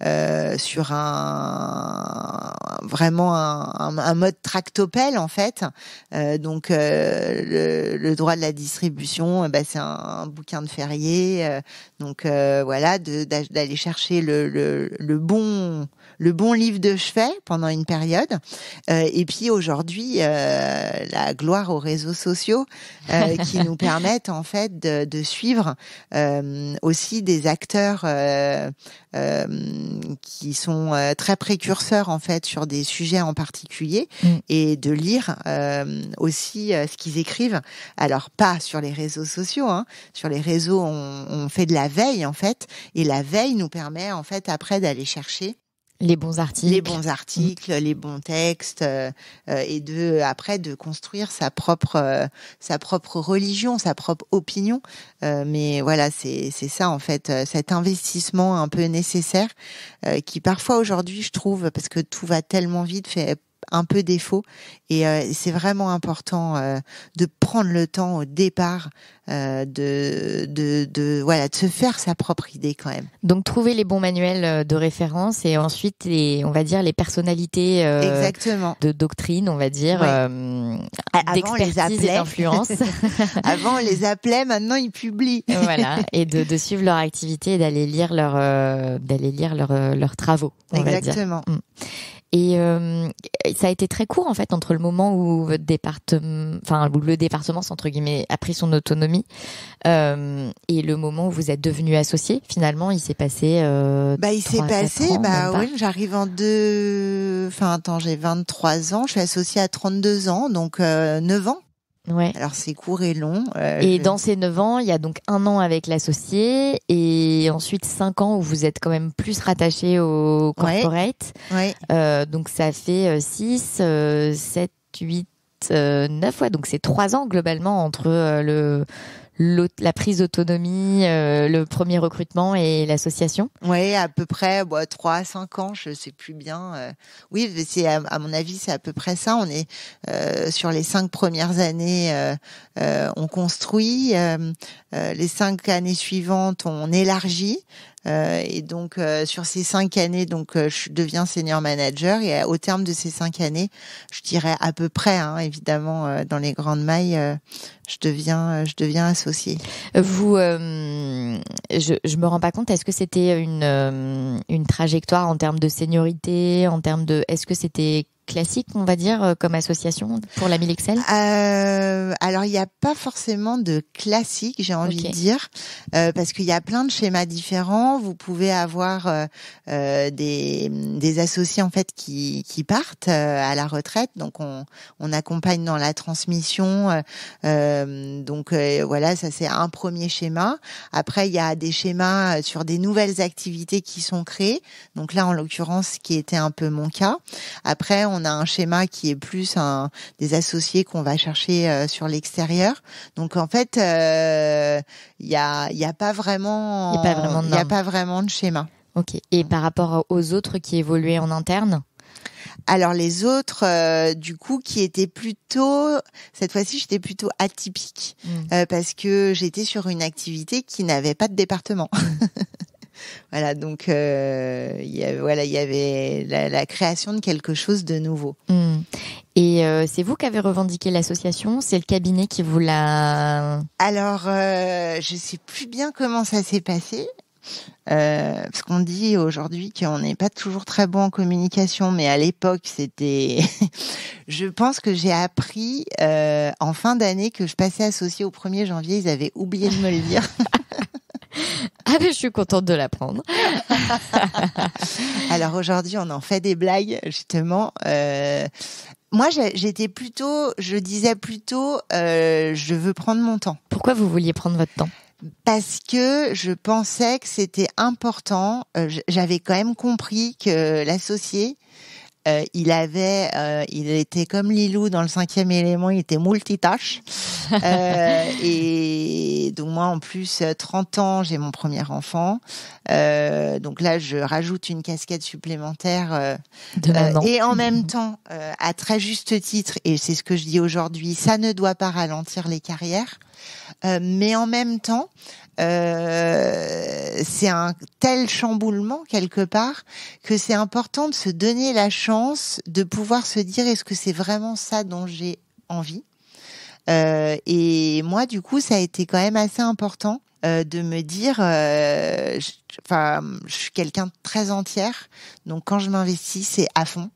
euh, sur un vraiment un, mode tractopelle en fait. Euh, donc euh, le, droit de la distribution, bah, c'est un, bouquin de Ferrier. donc voilà, d'aller chercher le, le bon le bon livre de chevet pendant une période. Euh, et puis aujourd'hui, euh, la gloire aux réseaux sociaux euh, qui nous permettent en fait de, de suivre aussi des acteurs qui sont très précurseurs en fait sur des sujets en particulier mm. et de lire aussi ce qu'ils écrivent. Alors pas sur les réseaux sociaux, hein. sur les réseaux on, on fait de la veille en fait et la veille nous permet en fait après d'aller chercher les bons articles, les bons articles, les bons textes, euh, euh, et de après de construire sa propre euh, sa propre religion, sa propre opinion. mais voilà, c'est c'est ça en fait, cet investissement un peu nécessaire qui parfois aujourd'hui je trouve parce que tout va tellement vite fait un peu défaut et euh, c'est vraiment important euh, de prendre le temps au départ euh, de, de, voilà de se faire sa propre idée quand même. Donc trouver les bons manuels de référence et ensuite les on va dire les personnalités Exactement. de doctrine on va dire d'expertise et d'influence. Avant on les appelait maintenant ils publient. voilà et de, suivre leur activité et d'aller lire leur d'aller lire leurs travaux. Exactement. Mm. Et euh, ça a été très court en fait entre le moment où, votre département, enfin, le département, entre guillemets, a pris son autonomie euh, et le moment où vous êtes devenu associé. Finalement, il s'est passé. Euh, bah, il s'est passé. bah oui, j'arrive en deux. Enfin, attends, j'ai 23 ans. Je suis associée à 32 ans, donc 9 euh, ans. Ouais. Alors c'est court et long. Euh, et dans ces 9 ans, il y a donc un an avec l'associé et ensuite 5 ans où vous êtes quand même plus rattaché au corporate. Ouais. Ouais. Euh, donc ça fait 6, 7, 8, 9, fois donc c'est 3 ans globalement entre euh, le la prise d'autonomie, euh, le premier recrutement et l'association Oui, à peu près bah, trois 3 à 5 ans, je sais plus bien. Euh. oui, c'est à, mon avis, c'est à peu près ça. On est euh, sur les 5 premières années, on construit. les 5 années suivantes, on élargit. Euh, et donc euh, sur ces cinq années, donc euh, je deviens senior manager et au terme de ces cinq années, je dirais à peu près, hein, évidemment, dans les grandes mailles, je deviens, je deviens associé. Vous, je, je me rends pas compte. Est-ce que c'était une une trajectoire en termes de seniorité, en termes de, est-ce que c'était classique, on va dire, euh, comme association pour la mille euh, Alors, il n'y a pas forcément de classique, j'ai envie de dire, euh, parce qu'il y a plein de schémas différents. Vous pouvez avoir euh, des, associés en fait qui, partent à la retraite, donc on, on accompagne dans la transmission. donc voilà, ça c'est un premier schéma. Après, il y a des schémas sur des nouvelles activités qui sont créées. Donc là, en l'occurrence, ce qui était un peu mon cas. Après, on on a un schéma qui est plus un, des associés qu'on va chercher euh, sur l'extérieur. Donc en fait, il euh, n'y a, y a pas vraiment, il a, pas vraiment de schéma. Ok. Et par rapport aux autres qui évoluaient en interne, alors les autres, euh, du coup, qui étaient plutôt, cette fois-ci, j'étais plutôt atypique hmm. parce que j'étais sur une activité qui n'avait pas de département. Voilà, donc euh, voilà, il y avait la, création de quelque chose de nouveau. Hmm. Et euh, c'est vous qui avez revendiqué l'association C'est le cabinet qui vous l'a Alors, je euh, je sais plus bien comment ça s'est passé. parce qu'on dit aujourd'hui qu'on n'est pas toujours très bon en communication, mais à l'époque, c'était. je pense que j'ai appris en fin d'année que je passais associée au 1er janvier. Ils avaient oublié de me le dire. Ah ben, je suis contente de l'apprendre. Alors aujourd'hui, on en fait des blagues justement. Euh, moi, j'étais plutôt, je disais plutôt, euh, je veux prendre mon temps. Pourquoi vous vouliez prendre votre temps parce que je pensais que c'était important. Euh, j'avais quand même compris que l'associé euh, il avait, euh, il était comme Lilou dans le cinquième élément, il était multitâche. Euh, et donc moi, en plus, 30 ans, j'ai mon premier enfant. donc là, je rajoute une casquette supplémentaire. et en même mhm. temps, à très juste titre, et c'est ce que je dis aujourd'hui, ça ne doit pas ralentir les carrières. mais en même temps, euh, c'est un tel chamboulement quelque part que c'est important de se donner la chance de pouvoir se dire est-ce que c'est vraiment ça dont j'ai envie euh, et moi, du coup, ça a été quand même assez important euh, de me dire, enfin, je, je suis quelqu'un de très entière, donc quand je m'investis, c'est à fond.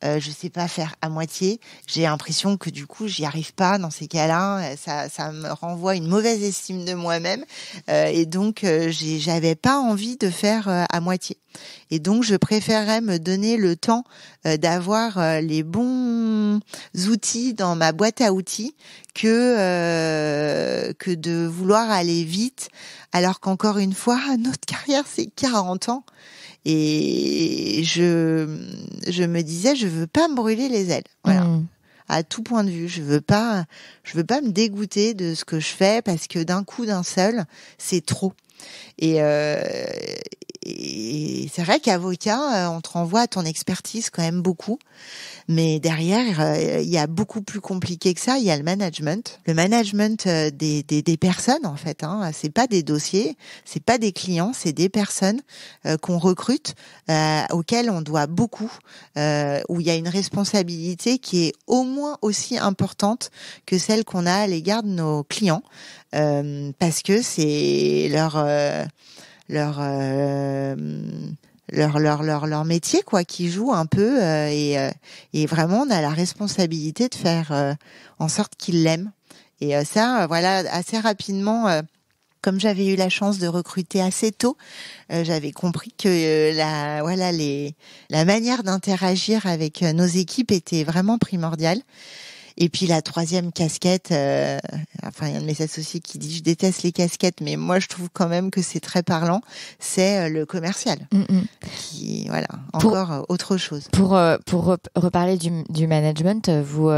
Je euh, je sais pas faire à moitié. J'ai l'impression que du coup, j'y arrive pas dans ces cas-là. Ça, ça me renvoie une mauvaise estime de moi-même. Euh, et donc, euh, je j'avais pas envie de faire à moitié. Et donc, je préférerais me donner le temps d'avoir les bons outils dans ma boîte à outils que que de vouloir aller vite. Alors qu'encore une fois, notre carrière, c'est 40 ans. Et je, je me disais, je veux pas me brûler les ailes. Voilà. Mmh. À tout point de vue, je veux pas, je veux pas me dégoûter de ce que je fais parce que d'un coup, d'un seul, c'est trop. Euh, et, c'est vrai qu'avocat, euh, on te renvoie à ton expertise quand même beaucoup. Mais derrière, euh, il y a beaucoup plus compliqué que ça. Il y a le management, le management des, des, personnes en fait. Hein. C'est pas des dossiers, c'est pas des clients, c'est des personnes qu'on recrute, auxquelles on doit beaucoup, où il y a une responsabilité qui est au moins aussi importante que celle qu'on a à l'égard de nos clients. Euh, parce que c'est leur euh, leur euh, leur, leur, leur, leur métier quoi qui joue un peu et, et vraiment on a la responsabilité de faire en sorte qu'ils l'aiment et ça voilà assez rapidement comme j'avais eu la chance de recruter assez tôt, j'avais compris que la voilà les la manière d'interagir avec nos équipes était vraiment primordiale. Et puis la troisième casquette, euh, enfin il y a un de mes associés qui dit je déteste les casquettes, mais moi je trouve quand même que c'est très parlant, c'est euh, le commercial, mm, mm. qui voilà encore euh, autre chose. Pour pour reparler du, du management, vous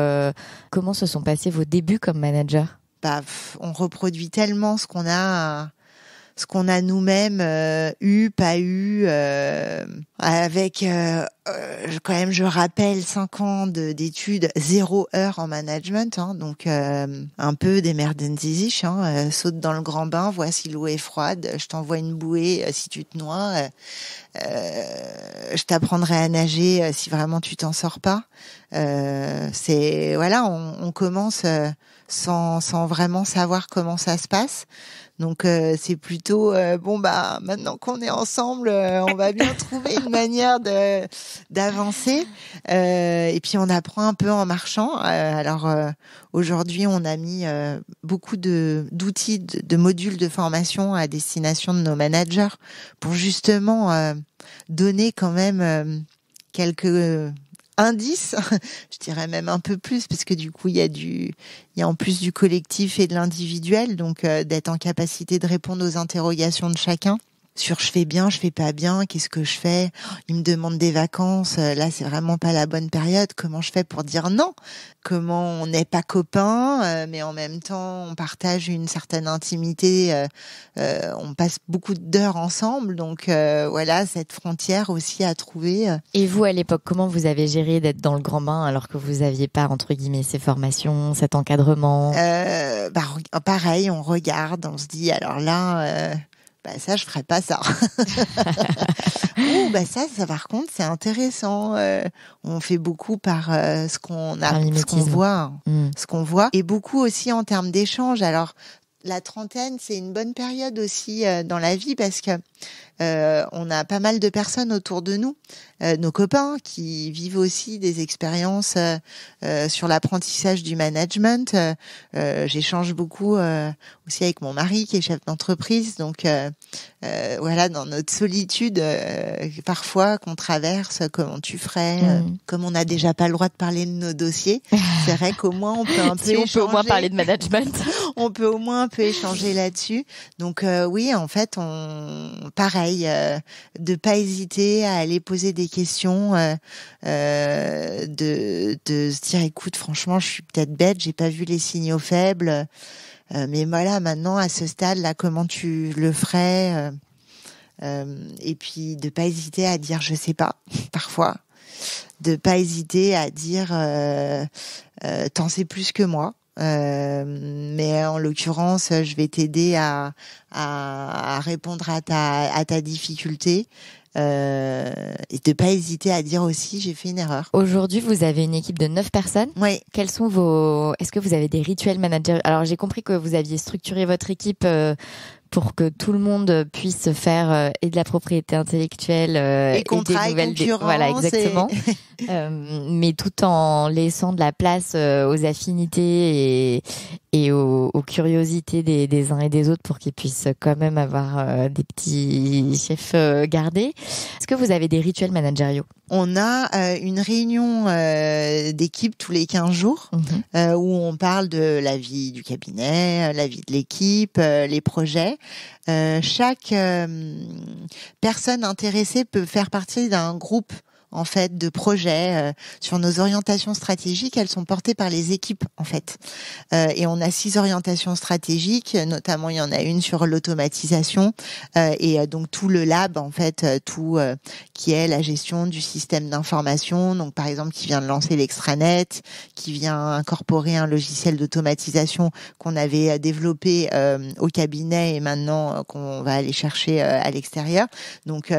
comment se sont passés vos débuts comme manager bah, on reproduit tellement ce qu'on a ce qu'on a nous-mêmes euh, eu, pas eu, euh, avec euh, quand même, je rappelle, cinq ans d'études, zéro heure en management, hein, donc un peu des merdes hein, saute dans le grand bain, voici si l'eau est froide, je t'envoie une bouée si tu te noies, je t'apprendrai à nager si vraiment tu t'en sors pas. C'est voilà, on, on commence sans, sans vraiment savoir comment ça se passe. Donc euh, c'est plutôt euh, bon bah maintenant qu'on est ensemble, euh, on va bien trouver une manière de d'avancer. et puis on apprend un peu en marchant. alors aujourd'hui, on a mis beaucoup de d'outils, de, modules de formation à destination de nos managers pour justement donner quand même quelques indice, je dirais même un peu plus, parce que du coup, il y a du, il en plus du collectif et de l'individuel, donc euh, d'être en capacité de répondre aux interrogations de chacun sur je fais bien, je fais pas bien, qu'est-ce que je fais Il me demande des vacances, euh, là c'est vraiment pas la bonne période, comment je fais pour dire non Comment on n'est pas copains, euh, mais en même temps on partage une certaine intimité, euh, on passe beaucoup d'heures ensemble, donc voilà cette frontière aussi à trouver. Et vous à l'époque, comment vous avez géré d'être dans le grand bain alors que vous n'aviez pas entre guillemets ces formations, cet encadrement bah, Pareil, on regarde, on se dit alors là bah ça je ferais pas ça. Ou bah ça, ça par contre c'est intéressant. Euh, on fait beaucoup par euh, ce qu'on a, ce qu'on voit, hmm. ce qu'on voit, et beaucoup aussi en termes d'échanges. Alors la trentaine c'est une bonne période aussi euh, dans la vie parce que euh, on a pas mal de personnes autour de nous, euh, nos copains qui vivent aussi des expériences euh, sur l'apprentissage du management. J'échange beaucoup aussi avec mon mari qui est chef d'entreprise, donc voilà dans notre solitude parfois qu'on traverse, comment tu ferais, mm. comme on n'a déjà pas le droit de parler de nos dossiers, c'est vrai qu'au moins on peut un peu on peut au moins parler de management, on peut au moins un peu échanger là-dessus. Donc oui, en fait, on pareil de euh, de pas hésiter à aller poser des questions, euh, euh, de, se dire écoute, franchement, je suis peut-être bête, j'ai pas vu les signaux faibles, mais voilà, maintenant à ce stade-là, comment tu le ferais Et puis de pas hésiter à dire je sais pas, parfois, de pas hésiter à dire t'en sais plus que moi. Euh, mais en l'occurrence, je vais t'aider à, à, à, répondre à ta, à ta difficulté. Euh, et de pas hésiter à dire aussi j'ai fait une erreur. Aujourd'hui, vous avez une équipe de neuf personnes. Oui. Quels sont vos Est-ce que vous avez des rituels managers Alors, j'ai compris que vous aviez structuré votre équipe euh, pour que tout le monde puisse faire euh, et de la propriété intellectuelle euh, et, des nouvelles voilà exactement euh, mais tout en laissant de la place aux affinités et, aux, curiosités des, des, uns et des autres pour qu'ils puissent quand même avoir des petits chefs gardés est-ce que vous avez des rituels managériaux on a euh, une réunion euh, d'équipe tous les 15 jours mhm. euh, où on parle de la vie du cabinet, la vie de l'équipe, les projets. chaque personne intéressée peut faire partie d'un groupe en fait de projets euh, sur nos orientations stratégiques. Elles sont portées par les équipes en fait. Euh, et on a six orientations stratégiques, notamment il y en a une sur l'automatisation euh, et donc tout le lab en fait, tout qui est la gestion du système d'information. Donc par exemple qui vient de lancer l'extranet, qui vient incorporer un logiciel d'automatisation qu'on avait développé au cabinet et maintenant qu'on va aller chercher à l'extérieur. Donc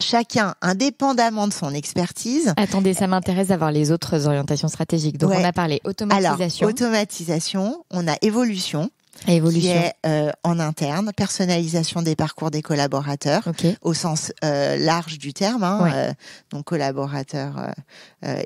chacun indépendamment de son expertise. Attendez, ça m'intéresse d'avoir les autres orientations stratégiques. Donc on a parlé automatisation. Alors, automatisation, on a évolution qui est euh, en interne, personnalisation des parcours des collaborateurs au sens euh, large du terme, hein, euh, donc collaborateurs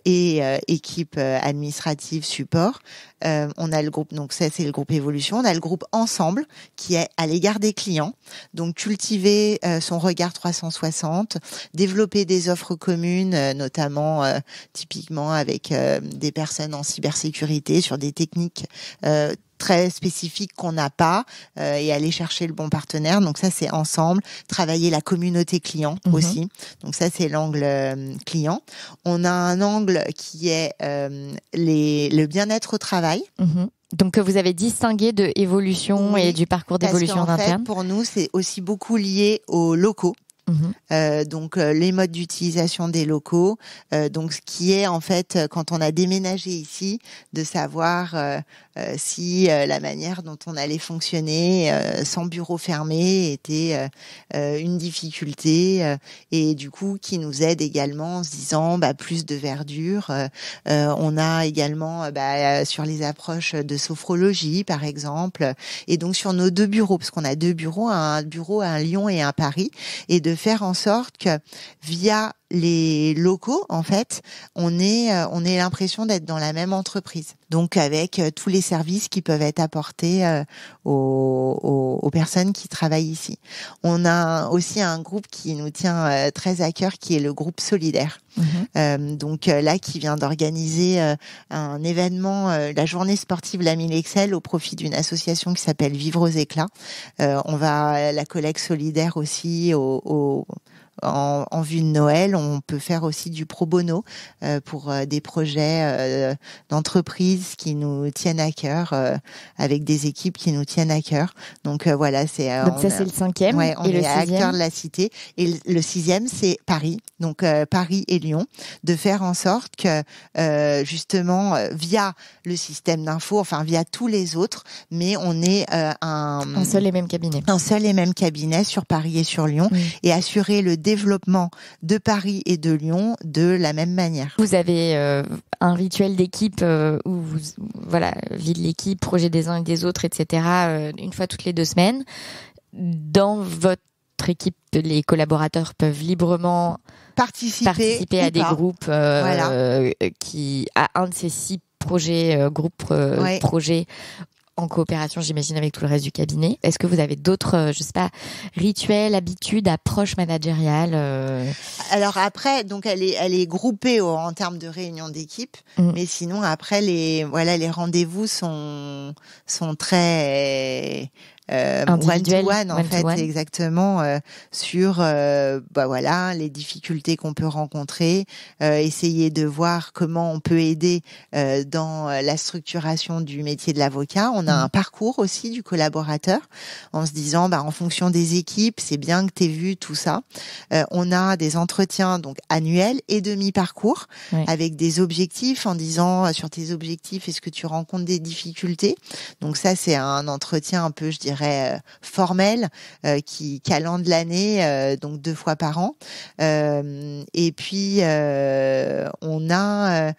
et équipe administrative support. on a le groupe, donc ça c'est le groupe évolution. On a le groupe ensemble qui est à l'égard des clients, donc cultiver son regard 360, développer des offres communes, notamment typiquement avec des personnes en cybersécurité sur des techniques très spécifique qu'on n'a pas euh, et aller chercher le bon partenaire. Donc ça, c'est ensemble. Travailler la communauté client mhm. aussi. Donc ça, c'est l'angle euh, client. On a un angle qui est euh, les, le bien-être au travail. Mhm. Donc Donc vous avez distingué de évolution et du parcours d'évolution interne. pour nous, c'est aussi beaucoup lié aux locaux. Mhm. Euh, donc euh, les modes d'utilisation des locaux, euh, donc ce qui est en fait quand on a déménagé ici, de savoir si la manière dont on allait fonctionner sans bureau fermé était une difficulté et du coup qui nous aide également en se disant bah, plus de verdure. on a également bah, sur les approches de sophrologie par exemple et donc sur nos deux bureaux parce qu'on a deux bureaux, un bureau à Lyon et un Paris et de faire en sorte que via les locaux, en fait, on est, euh, on est l'impression d'être dans la même entreprise. Donc avec euh, tous les services qui peuvent être apportés euh, aux, personnes qui travaillent ici. On a aussi un groupe qui nous tient très à cœur, qui est le groupe solidaire. Mhm. donc là, qui vient d'organiser un événement, la journée sportive La Mille Excel, au profit d'une association qui s'appelle Vivre aux éclats. on va la collecte solidaire aussi au en, vue de Noël, on peut faire aussi du pro bono euh, pour euh, des projets euh, d'entreprise qui nous tiennent à cœur, avec des équipes qui nous tiennent à cœur. Donc voilà, c'est ça c'est le cinquième. et le acteur de la cité. Et le, sixième c'est Paris, donc Paris et Lyon, de faire en sorte que justement via le système d'info, enfin via tous les autres, mais on est un un seul et même cabinet, un seul et même cabinet sur Paris et sur Lyon, et assurer le développement de Paris et de Lyon de la même manière. Vous avez euh, un rituel d'équipe euh, où vous, voilà, vie de l'équipe, projet des uns et des autres, etc. Euh, une fois toutes les deux semaines. Dans votre équipe, les collaborateurs peuvent librement participer, à des groupes qui à un de ces six projets, groupes, projets en coopération, j'imagine, avec tout le reste du cabinet. Est-ce que vous avez d'autres, euh, je sais pas, rituels, habitudes, approches managériales euh Alors après, donc elle est, elle est groupée en termes de réunion d'équipe, mmh. mais sinon après les, voilà, les rendez-vous sont sont très euh, one to one en fait, exactement euh, sur euh, bah voilà les difficultés qu'on peut rencontrer, euh, essayer de voir comment on peut aider dans la structuration du métier de l'avocat. On a mmh. un parcours aussi du collaborateur en se disant bah en fonction des équipes, c'est bien que tu aies vu tout ça. on a des entretiens donc annuels et demi-parcours avec des objectifs en disant sur tes objectifs est-ce que tu rencontres des difficultés. Donc ça c'est un entretien un peu je dirais euh, formel formelle euh, qui calende l'année, euh, donc deux fois par an. et puis, on a...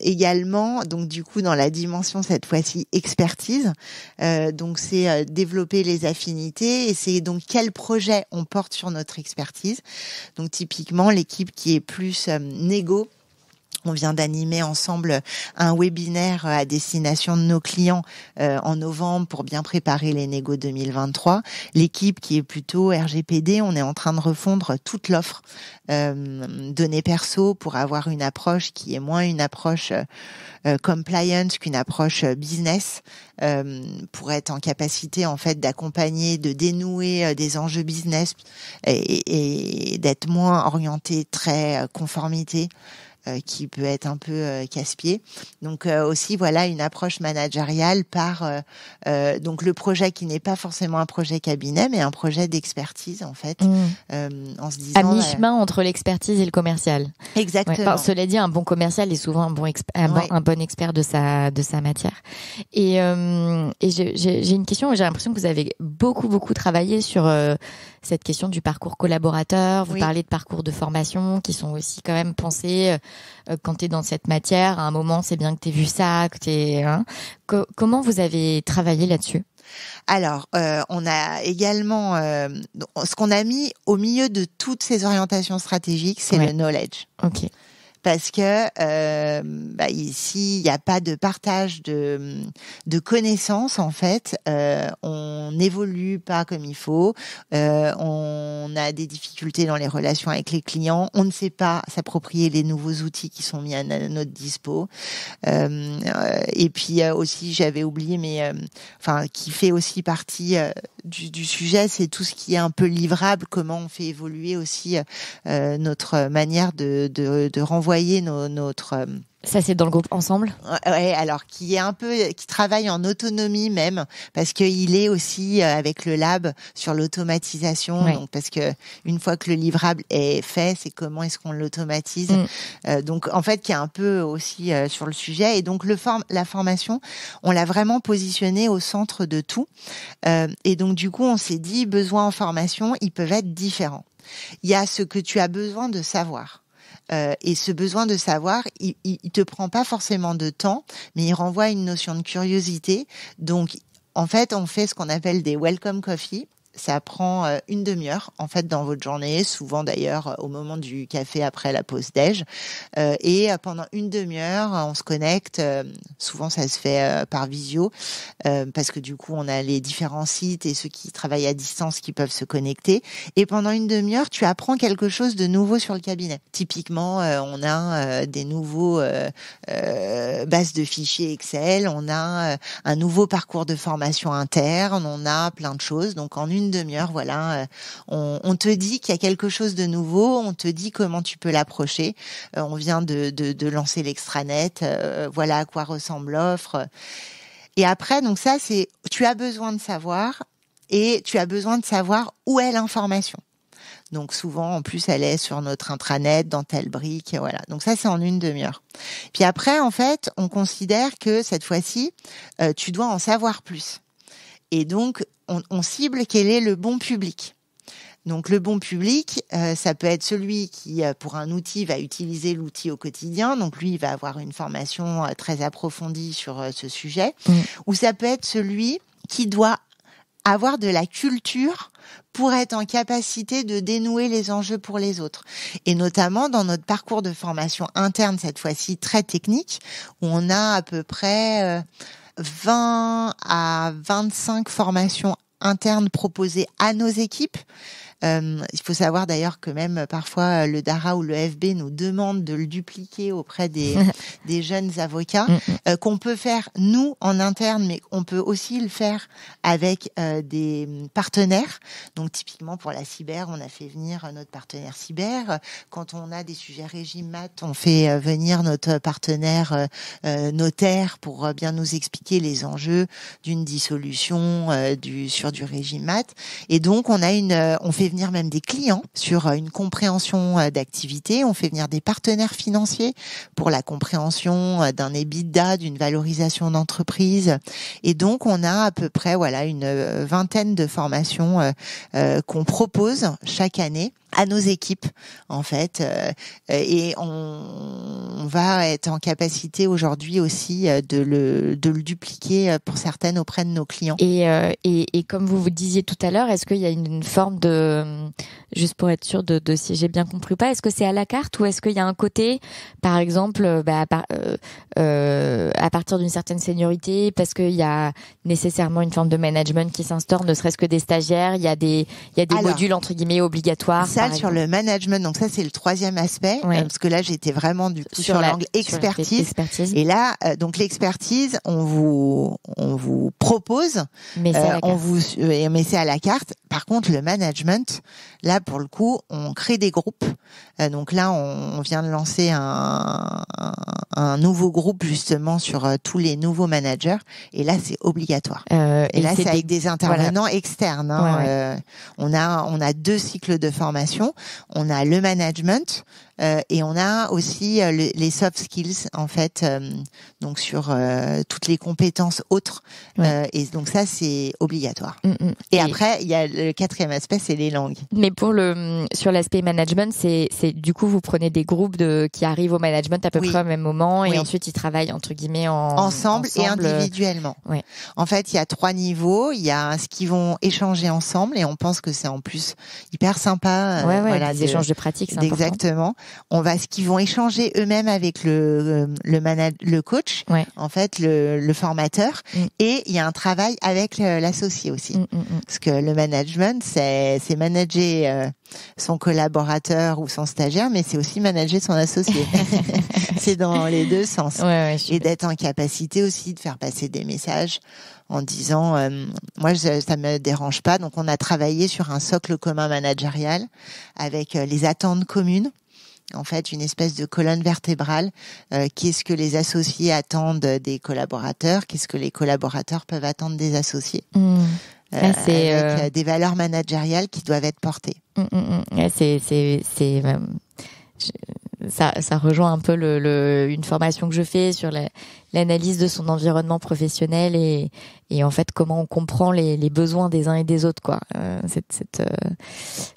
également, donc du coup dans la dimension cette fois-ci expertise, donc c'est développer les affinités et c'est donc quel projet on porte sur notre expertise. Donc typiquement l'équipe qui est plus négo on vient d'animer ensemble un webinaire à destination de nos clients euh, en novembre pour bien préparer les négo 2023. L'équipe qui est plutôt RGPD, on est en train de refondre toute l'offre euh, données perso pour avoir une approche qui est moins une approche euh, compliance qu'une approche business pour être en capacité en fait d'accompagner, de dénouer des enjeux business et d'être moins orienté très conformité. Euh, qui peut être un peu euh, casse-pied. Donc euh, aussi voilà une approche managériale par donc le projet qui n'est pas forcément un projet cabinet mais un projet d'expertise en fait mmh. en se disant à mi-chemin entre l'expertise et le commercial. Exactement. cela dit un bon commercial est souvent un bon un, bon, expert de sa de sa matière. Et, et j'ai une question, j'ai l'impression que vous avez beaucoup beaucoup travaillé sur cette question du parcours collaborateur. Vous parlez de parcours de formation qui sont aussi quand même pensés euh, quand tu es dans cette matière. À un moment, c'est bien que tu aies vu ça, que tu hein. comment vous avez travaillé là-dessus alors, euh, on a également euh, ce qu'on a mis au milieu de toutes ces orientations stratégiques, c'est le knowledge. Ok parce que euh, bah, ici il n'y a pas de partage de, connaissances en fait, euh, on n'évolue pas comme il faut, euh, on a des difficultés dans les relations avec les clients, on ne sait pas s'approprier les nouveaux outils qui sont mis à notre dispo. Euh, et puis aussi j'avais oublié, mais enfin qui fait aussi partie du, sujet, c'est tout ce qui est un peu livrable, comment on fait évoluer aussi notre manière de renvoyer notre euh, ça, c'est dans le groupe Ensemble Ouais, alors qui est un peu, qui travaille en autonomie même, parce qu'il est aussi euh, avec le lab sur l'automatisation. parce que une fois que le livrable est fait, c'est comment est-ce qu'on l'automatise. Mm. Euh, donc, en fait, qui est un peu aussi sur le sujet. Et donc, le la formation, on l'a vraiment positionné au centre de tout. et donc, du coup, on s'est dit, besoin en formation, ils peuvent être différents. Il y a ce que tu as besoin de savoir. Euh, et ce besoin de savoir, il, il, te prend pas forcément de temps, mais il renvoie à une notion de curiosité. Donc en fait, on fait ce qu'on appelle des welcome coffee. Ça prend euh, une demi-heure en fait dans votre journée, souvent d'ailleurs euh, au moment du café après la pause déj. Euh, et pendant une demi-heure, on se connecte. souvent, ça se fait par visio parce que du coup, on a les différents sites et ceux qui travaillent à distance qui peuvent se connecter. Et pendant une demi-heure, tu apprends quelque chose de nouveau sur le cabinet. Typiquement, on a des nouveaux bases de fichiers Excel, on a un nouveau parcours de formation interne, on a plein de choses. Donc en une une demi-heure, voilà, euh, on, te dit qu'il y a quelque chose de nouveau, on te dit comment tu peux l'approcher. Euh, on vient de, lancer l'extranet, euh, voilà à quoi ressemble l'offre. Et après, donc ça, c'est tu as besoin de savoir et tu as besoin de savoir où est l'information. Donc souvent, en plus, elle est sur notre intranet, dans telle brique, voilà. Donc ça, c'est en une demi-heure. Puis après, en fait, on considère que cette fois-ci, tu dois en savoir plus. Et donc, on, cible quel est le bon public. Donc le bon public, euh, ça peut être celui qui, euh, pour un outil, va utiliser l'outil au quotidien. Donc lui, il va avoir une formation euh, très approfondie sur ce sujet. Mm. Ou ça peut être celui qui doit avoir de la culture pour être en capacité de dénouer les enjeux pour les autres. Et notamment dans notre parcours de formation interne, cette fois-ci très technique, où on a à peu près 20 à 25 formations internes proposées à nos équipes. Euh, il faut savoir d'ailleurs que même euh, parfois euh, le DARA ou le FB nous demandent de le dupliquer auprès des, jeunes avocats, mm, mm. qu'on peut faire nous en interne, mais on peut aussi le faire avec des partenaires. Donc typiquement pour la cyber, on a fait venir notre partenaire cyber. Quand on a des sujets régime mat, on fait venir notre partenaire notaire pour bien nous expliquer les enjeux d'une dissolution du, sur du régime mat. Et donc on a une, on fait venir même des clients sur euh, une compréhension euh, d'activité, on fait venir des partenaires financiers pour la compréhension euh, d'un EBITDA, d'une valorisation d'entreprise. Et donc, on a à peu près voilà une vingtaine de formations qu'on propose chaque année à nos équipes en fait euh, euh, et on, va être en capacité aujourd'hui aussi euh, de le, de le dupliquer pour certaines auprès de nos clients. Et, et, et comme vous vous disiez tout à l'heure, est-ce qu'il y a une, forme de juste pour être sûr de, si j'ai bien compris ou pas, est-ce que c'est à la carte ou est-ce qu'il y a un côté par exemple bah, à partir d'une certaine seniorité parce qu'il y a nécessairement une forme de management qui s'instaure, ne serait-ce que des stagiaires, il y a des il y a des modules entre guillemets obligatoires sur le management. Donc ça, c'est le troisième aspect, euh, parce que là, j'étais vraiment du sur, l'angle expertise. Et là, euh, donc l'expertise, on vous on vous propose, mais euh, on vous mais c'est à la carte. Par contre, le management, là pour le coup, on crée des groupes. donc là, on, vient de lancer un, un, nouveau groupe justement sur tous les nouveaux managers. Et là, c'est obligatoire. et, là, c'est avec des, intervenants externes. Hein. on a on a deux cycles de formation on a le management, euh, et on a aussi euh, les soft skills en fait, euh, donc sur toutes les compétences autres. et donc ça c'est obligatoire. Mm, mm. et, après il y a le quatrième aspect c'est les langues. Mais pour le sur l'aspect management c'est du coup vous prenez des groupes de qui arrivent au management à peu près au même moment et ensuite ils travaillent entre guillemets en ensemble, et individuellement. En fait il y a trois niveaux. Il y a ce qu'ils vont échanger ensemble et on pense que c'est en plus hyper sympa. Ouais, voilà, des, échanges de pratiques. Exactement on va ce qu'ils vont échanger eux-mêmes avec le euh, le coach, en fait le, formateur, mm. et il y a un travail avec euh, l'associé aussi, mm, mm, parce que le management c'est c'est manager euh, son collaborateur ou son stagiaire, mais c'est aussi manager son associé. c'est dans les deux sens. et d'être en capacité aussi de faire passer des messages en disant moi ça me dérange pas donc on a travaillé sur un socle commun managérial avec les attentes communes en fait une espèce de colonne vertébrale. Euh, qu'est-ce que les associés attendent des collaborateurs Qu'est-ce que les collaborateurs peuvent attendre des associés mmh. euh, c'est, avec euh, des valeurs managériales qui doivent être portées. Mmh, mmh, c'est, c'est, ça, ça rejoint un peu le, le, une formation que je fais sur la, l'analyse de son environnement professionnel et, et en fait comment on comprend les, besoins des uns et des autres quoi. Euh, cette, euh,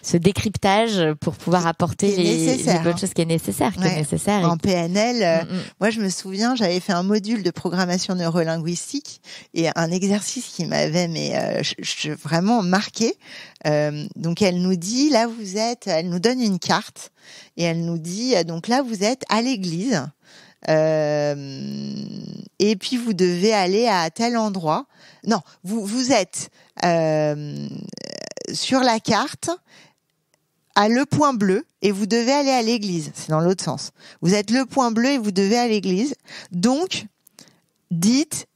ce décryptage pour pouvoir apporter les, bonnes hein. choses qui est nécessaire, qui est nécessaire. En PNL, euh, mm, mm. moi je me souviens, j'avais fait un module de programmation neurolinguistique et un exercice qui m'avait mais vraiment marqué. donc elle nous dit là vous êtes, elle nous donne une carte et elle nous dit donc là vous êtes à l'église. Euh, et puis vous devez aller à tel endroit. Non, vous, vous êtes euh, sur la carte à le point bleu et vous devez aller à l'église. C'est dans l'autre sens. Vous êtes le point bleu et vous devez aller à l'église. Donc, dites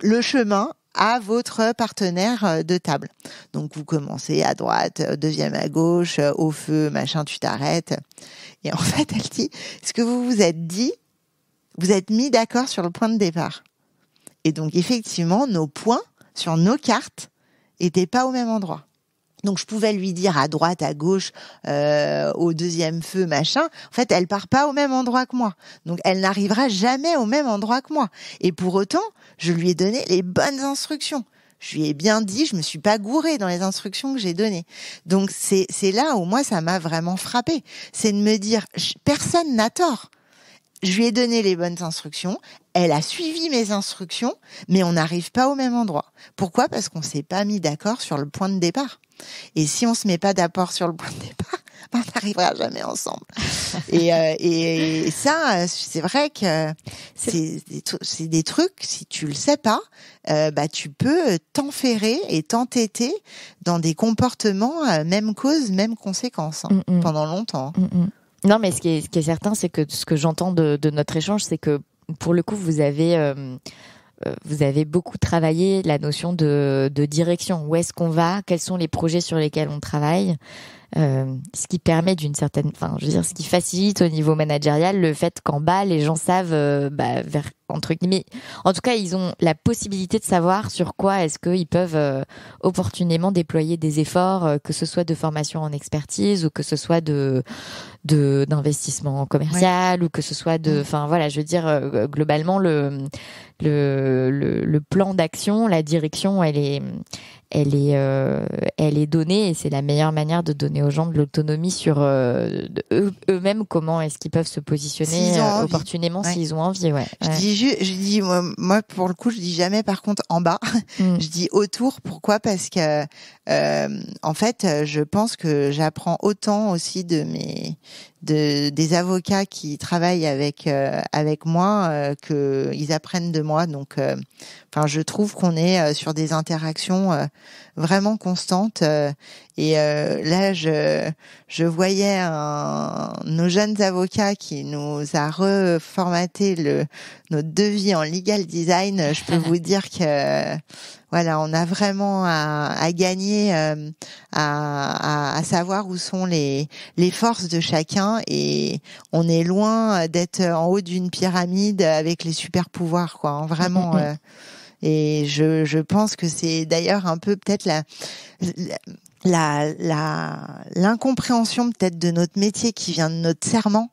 le chemin à votre partenaire euh, de table. Donc, vous commencez à droite, deuxième à gauche, au feu, machin, tu t'arrêtes. Et en fait, elle dit, ce que vous vous êtes dit, vous êtes mis d'accord sur le point de départ. Et donc effectivement, nos points sur nos cartes n'étaient pas au même endroit. Donc je pouvais lui dire à droite, à gauche, euh, au deuxième feu, machin. En fait, elle part pas au même endroit que moi. Donc elle n'arrivera jamais au même endroit que moi. Et pour autant, je lui ai donné les bonnes instructions. Je lui ai bien dit, je me suis pas gourée dans les instructions que j'ai données. Donc c'est là où moi ça m'a vraiment frappé. c'est de me dire personne n'a tort je lui ai donné les bonnes instructions, elle a suivi mes instructions, mais on n'arrive pas au même endroit. Pourquoi Parce qu'on ne s'est pas mis d'accord sur le point de départ. Et si on ne se met pas d'accord sur le point de départ, on n'arrivera jamais ensemble. et, euh, ça, c'est vrai que c'est des, trucs, si tu le sais pas, euh, bah, tu peux t'enferrer et t'entêter dans des comportements, euh, même cause, même conséquence, hein, mm, mm. pendant longtemps. Mm, non, mais ce qui est, ce qui est certain, c'est que ce que j'entends de, notre échange, c'est que pour le coup, vous avez euh, euh, vous avez beaucoup travaillé la notion de, de direction. Où est-ce qu'on va Quels sont les projets sur lesquels on travaille euh, ce qui permet d'une certaine, enfin, je veux dire, ce qui facilite au niveau managérial le fait qu'en bas, les gens savent, euh, bah, vers, entre guillemets, en tout cas, ils ont la possibilité de savoir sur quoi est-ce qu'ils peuvent euh, opportunément déployer des efforts, que ce soit de formation en expertise ou que ce soit de, de d'investissement commercial ou que ce soit de, enfin, voilà, je veux dire, globalement, le, le, le plan d'action, la direction, elle est, elle est, euh, elle est donnée et c'est la meilleure manière de donner aux gens de l'autonomie sur euh, eux-mêmes comment est-ce qu'ils peuvent se positionner euh, opportunément s'ils ont envie. Je dis, je, dis moi, pour le coup, je dis jamais par contre en bas. Hmm. je dis autour. Pourquoi Parce que euh, en fait, euh, je pense que j'apprends autant aussi de mes de, des avocats qui travaillent avec euh, avec moi euh, que ils apprennent de moi donc enfin je trouve qu'on est sur des interactions vraiment constantes et là je je voyais un, nos jeunes avocats qui nous a reformaté le notre devis en legal design je peux vous dire que voilà, on a vraiment à, à gagner, euh, à, savoir où sont les, les forces de chacun et on est loin d'être en haut d'une pyramide avec les super pouvoirs, quoi. Hein, vraiment. Euh. et je, pense que c'est d'ailleurs un peu peut-être la, la l'incompréhension peut-être de notre métier qui vient de notre serment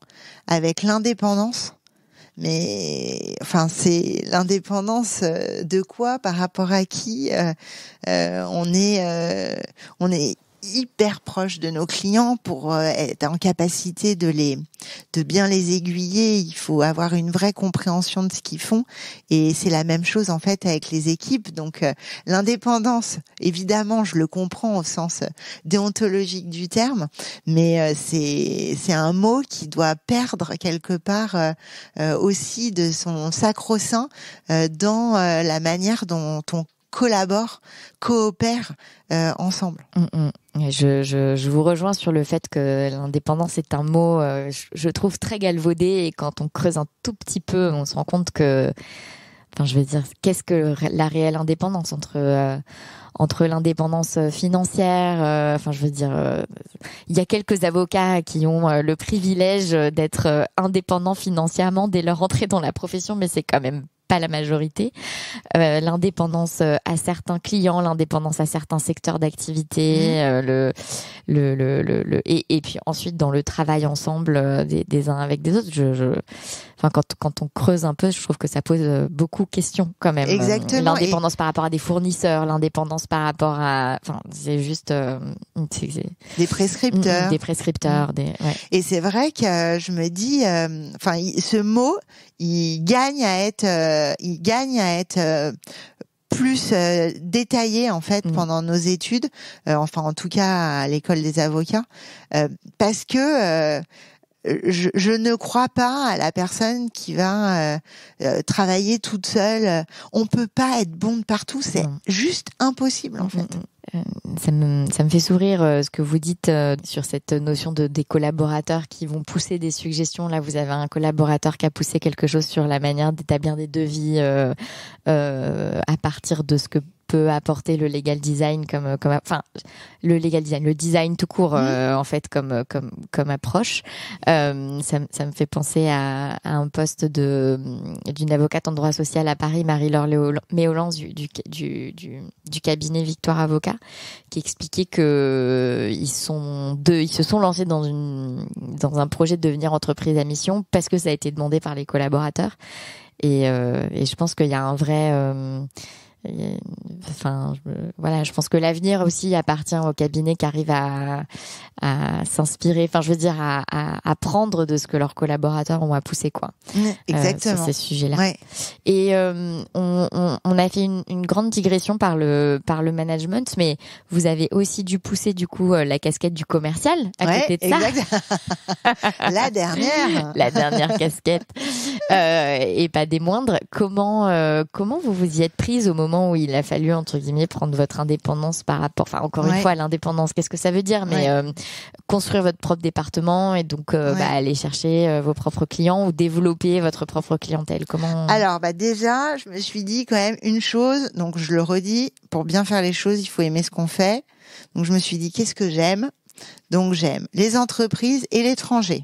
avec l'indépendance mais enfin c'est l'indépendance euh, de quoi par rapport à qui euh, euh, on est on est hyper proche de nos clients pour euh, être en capacité de les de bien les aiguiller, il faut avoir une vraie compréhension de ce qu'ils font et c'est la même chose en fait avec les équipes. Donc euh, l'indépendance, évidemment, je le comprends au sens déontologique du terme, mais euh, c'est c'est un mot qui doit perdre quelque part aussi de son sacro-saint dans la manière dont on collabore, coopère ensemble. Mmh, mmh. Je, je, vous rejoins sur le fait que l'indépendance est un mot, euh, je, trouve, très galvaudé. Et quand on creuse un tout petit peu, on se rend compte que, enfin, je veux dire, qu'est-ce que la réelle indépendance entre euh, entre l'indépendance financière, euh, enfin, je veux dire, il y a quelques avocats qui ont le privilège d'être indépendants financièrement dès leur entrée dans la profession, mais c'est quand même pas la majorité. Euh, l'indépendance euh, à certains clients, l'indépendance à certains secteurs d'activité, mmh. euh, le, le, le, et, puis ensuite dans le travail ensemble des, des uns avec des autres. je, enfin quand, quand on creuse un peu, je trouve que ça pose euh, beaucoup de questions quand même. Exactement. Euh, l'indépendance par rapport à des fournisseurs, l'indépendance par rapport à, enfin c'est juste euh, des prescripteurs, mm, mm, des prescripteurs, des. Ouais. Et c'est vrai que je me dis, enfin ce mot, il gagne à être, il gagne à être plus détaillé en fait mm. pendant nos études, enfin en tout cas à l'école des avocats, parce que je, je, ne crois pas à la personne qui va euh, euh, travailler toute seule. On peut pas être bon de partout, c'est juste impossible en mm, fait. Mm, mm. Ça me, ça me, fait sourire euh, ce que vous dites sur cette notion de, des collaborateurs qui vont pousser des suggestions. Là, vous avez un collaborateur qui a poussé quelque chose sur la manière d'établir des devis à partir de ce que apporter le legal design comme, euh, comme enfin le legal design, le design tout court mm. euh, en fait comme euh, comme comme approche. ça, me fait penser à, un poste de d'une avocate en droit social à Paris, Marie-Laure Méolans du du, du cabinet Victoire Avocat, qui expliquait que ils sont deux, ils se sont lancés dans une dans un projet de devenir entreprise à mission parce que ça a été demandé par les collaborateurs. Et, et je pense qu'il y a un vrai enfin, je, voilà, je pense que l'avenir aussi appartient aux cabinets qui arrivent à, s'inspirer, enfin, je veux dire, à, à, apprendre de ce que leurs collaborateurs ont à pousser, quoi. Mm, euh, exactement. sur ces sujets-là. Et euh, on, a fait une, grande digression par le par le management, mais vous avez aussi dû pousser du coup euh, la casquette du commercial à côté de ça. la dernière. la dernière casquette et pas des moindres. Comment comment vous vous y êtes prise au moment où il a fallu entre guillemets prendre votre indépendance par rapport, enfin encore une fois l'indépendance, qu'est-ce que ça veut dire Mais euh, construire votre propre département et donc euh, bah, aller chercher euh, vos propres clients ou développer votre propre clientèle. Comment Alors bah déjà, je me suis dit quand même une chose, donc je le redis, pour bien faire les choses, il faut aimer ce qu'on fait. Donc je me suis dit qu'est-ce que j'aime Donc j'aime les entreprises et l'étranger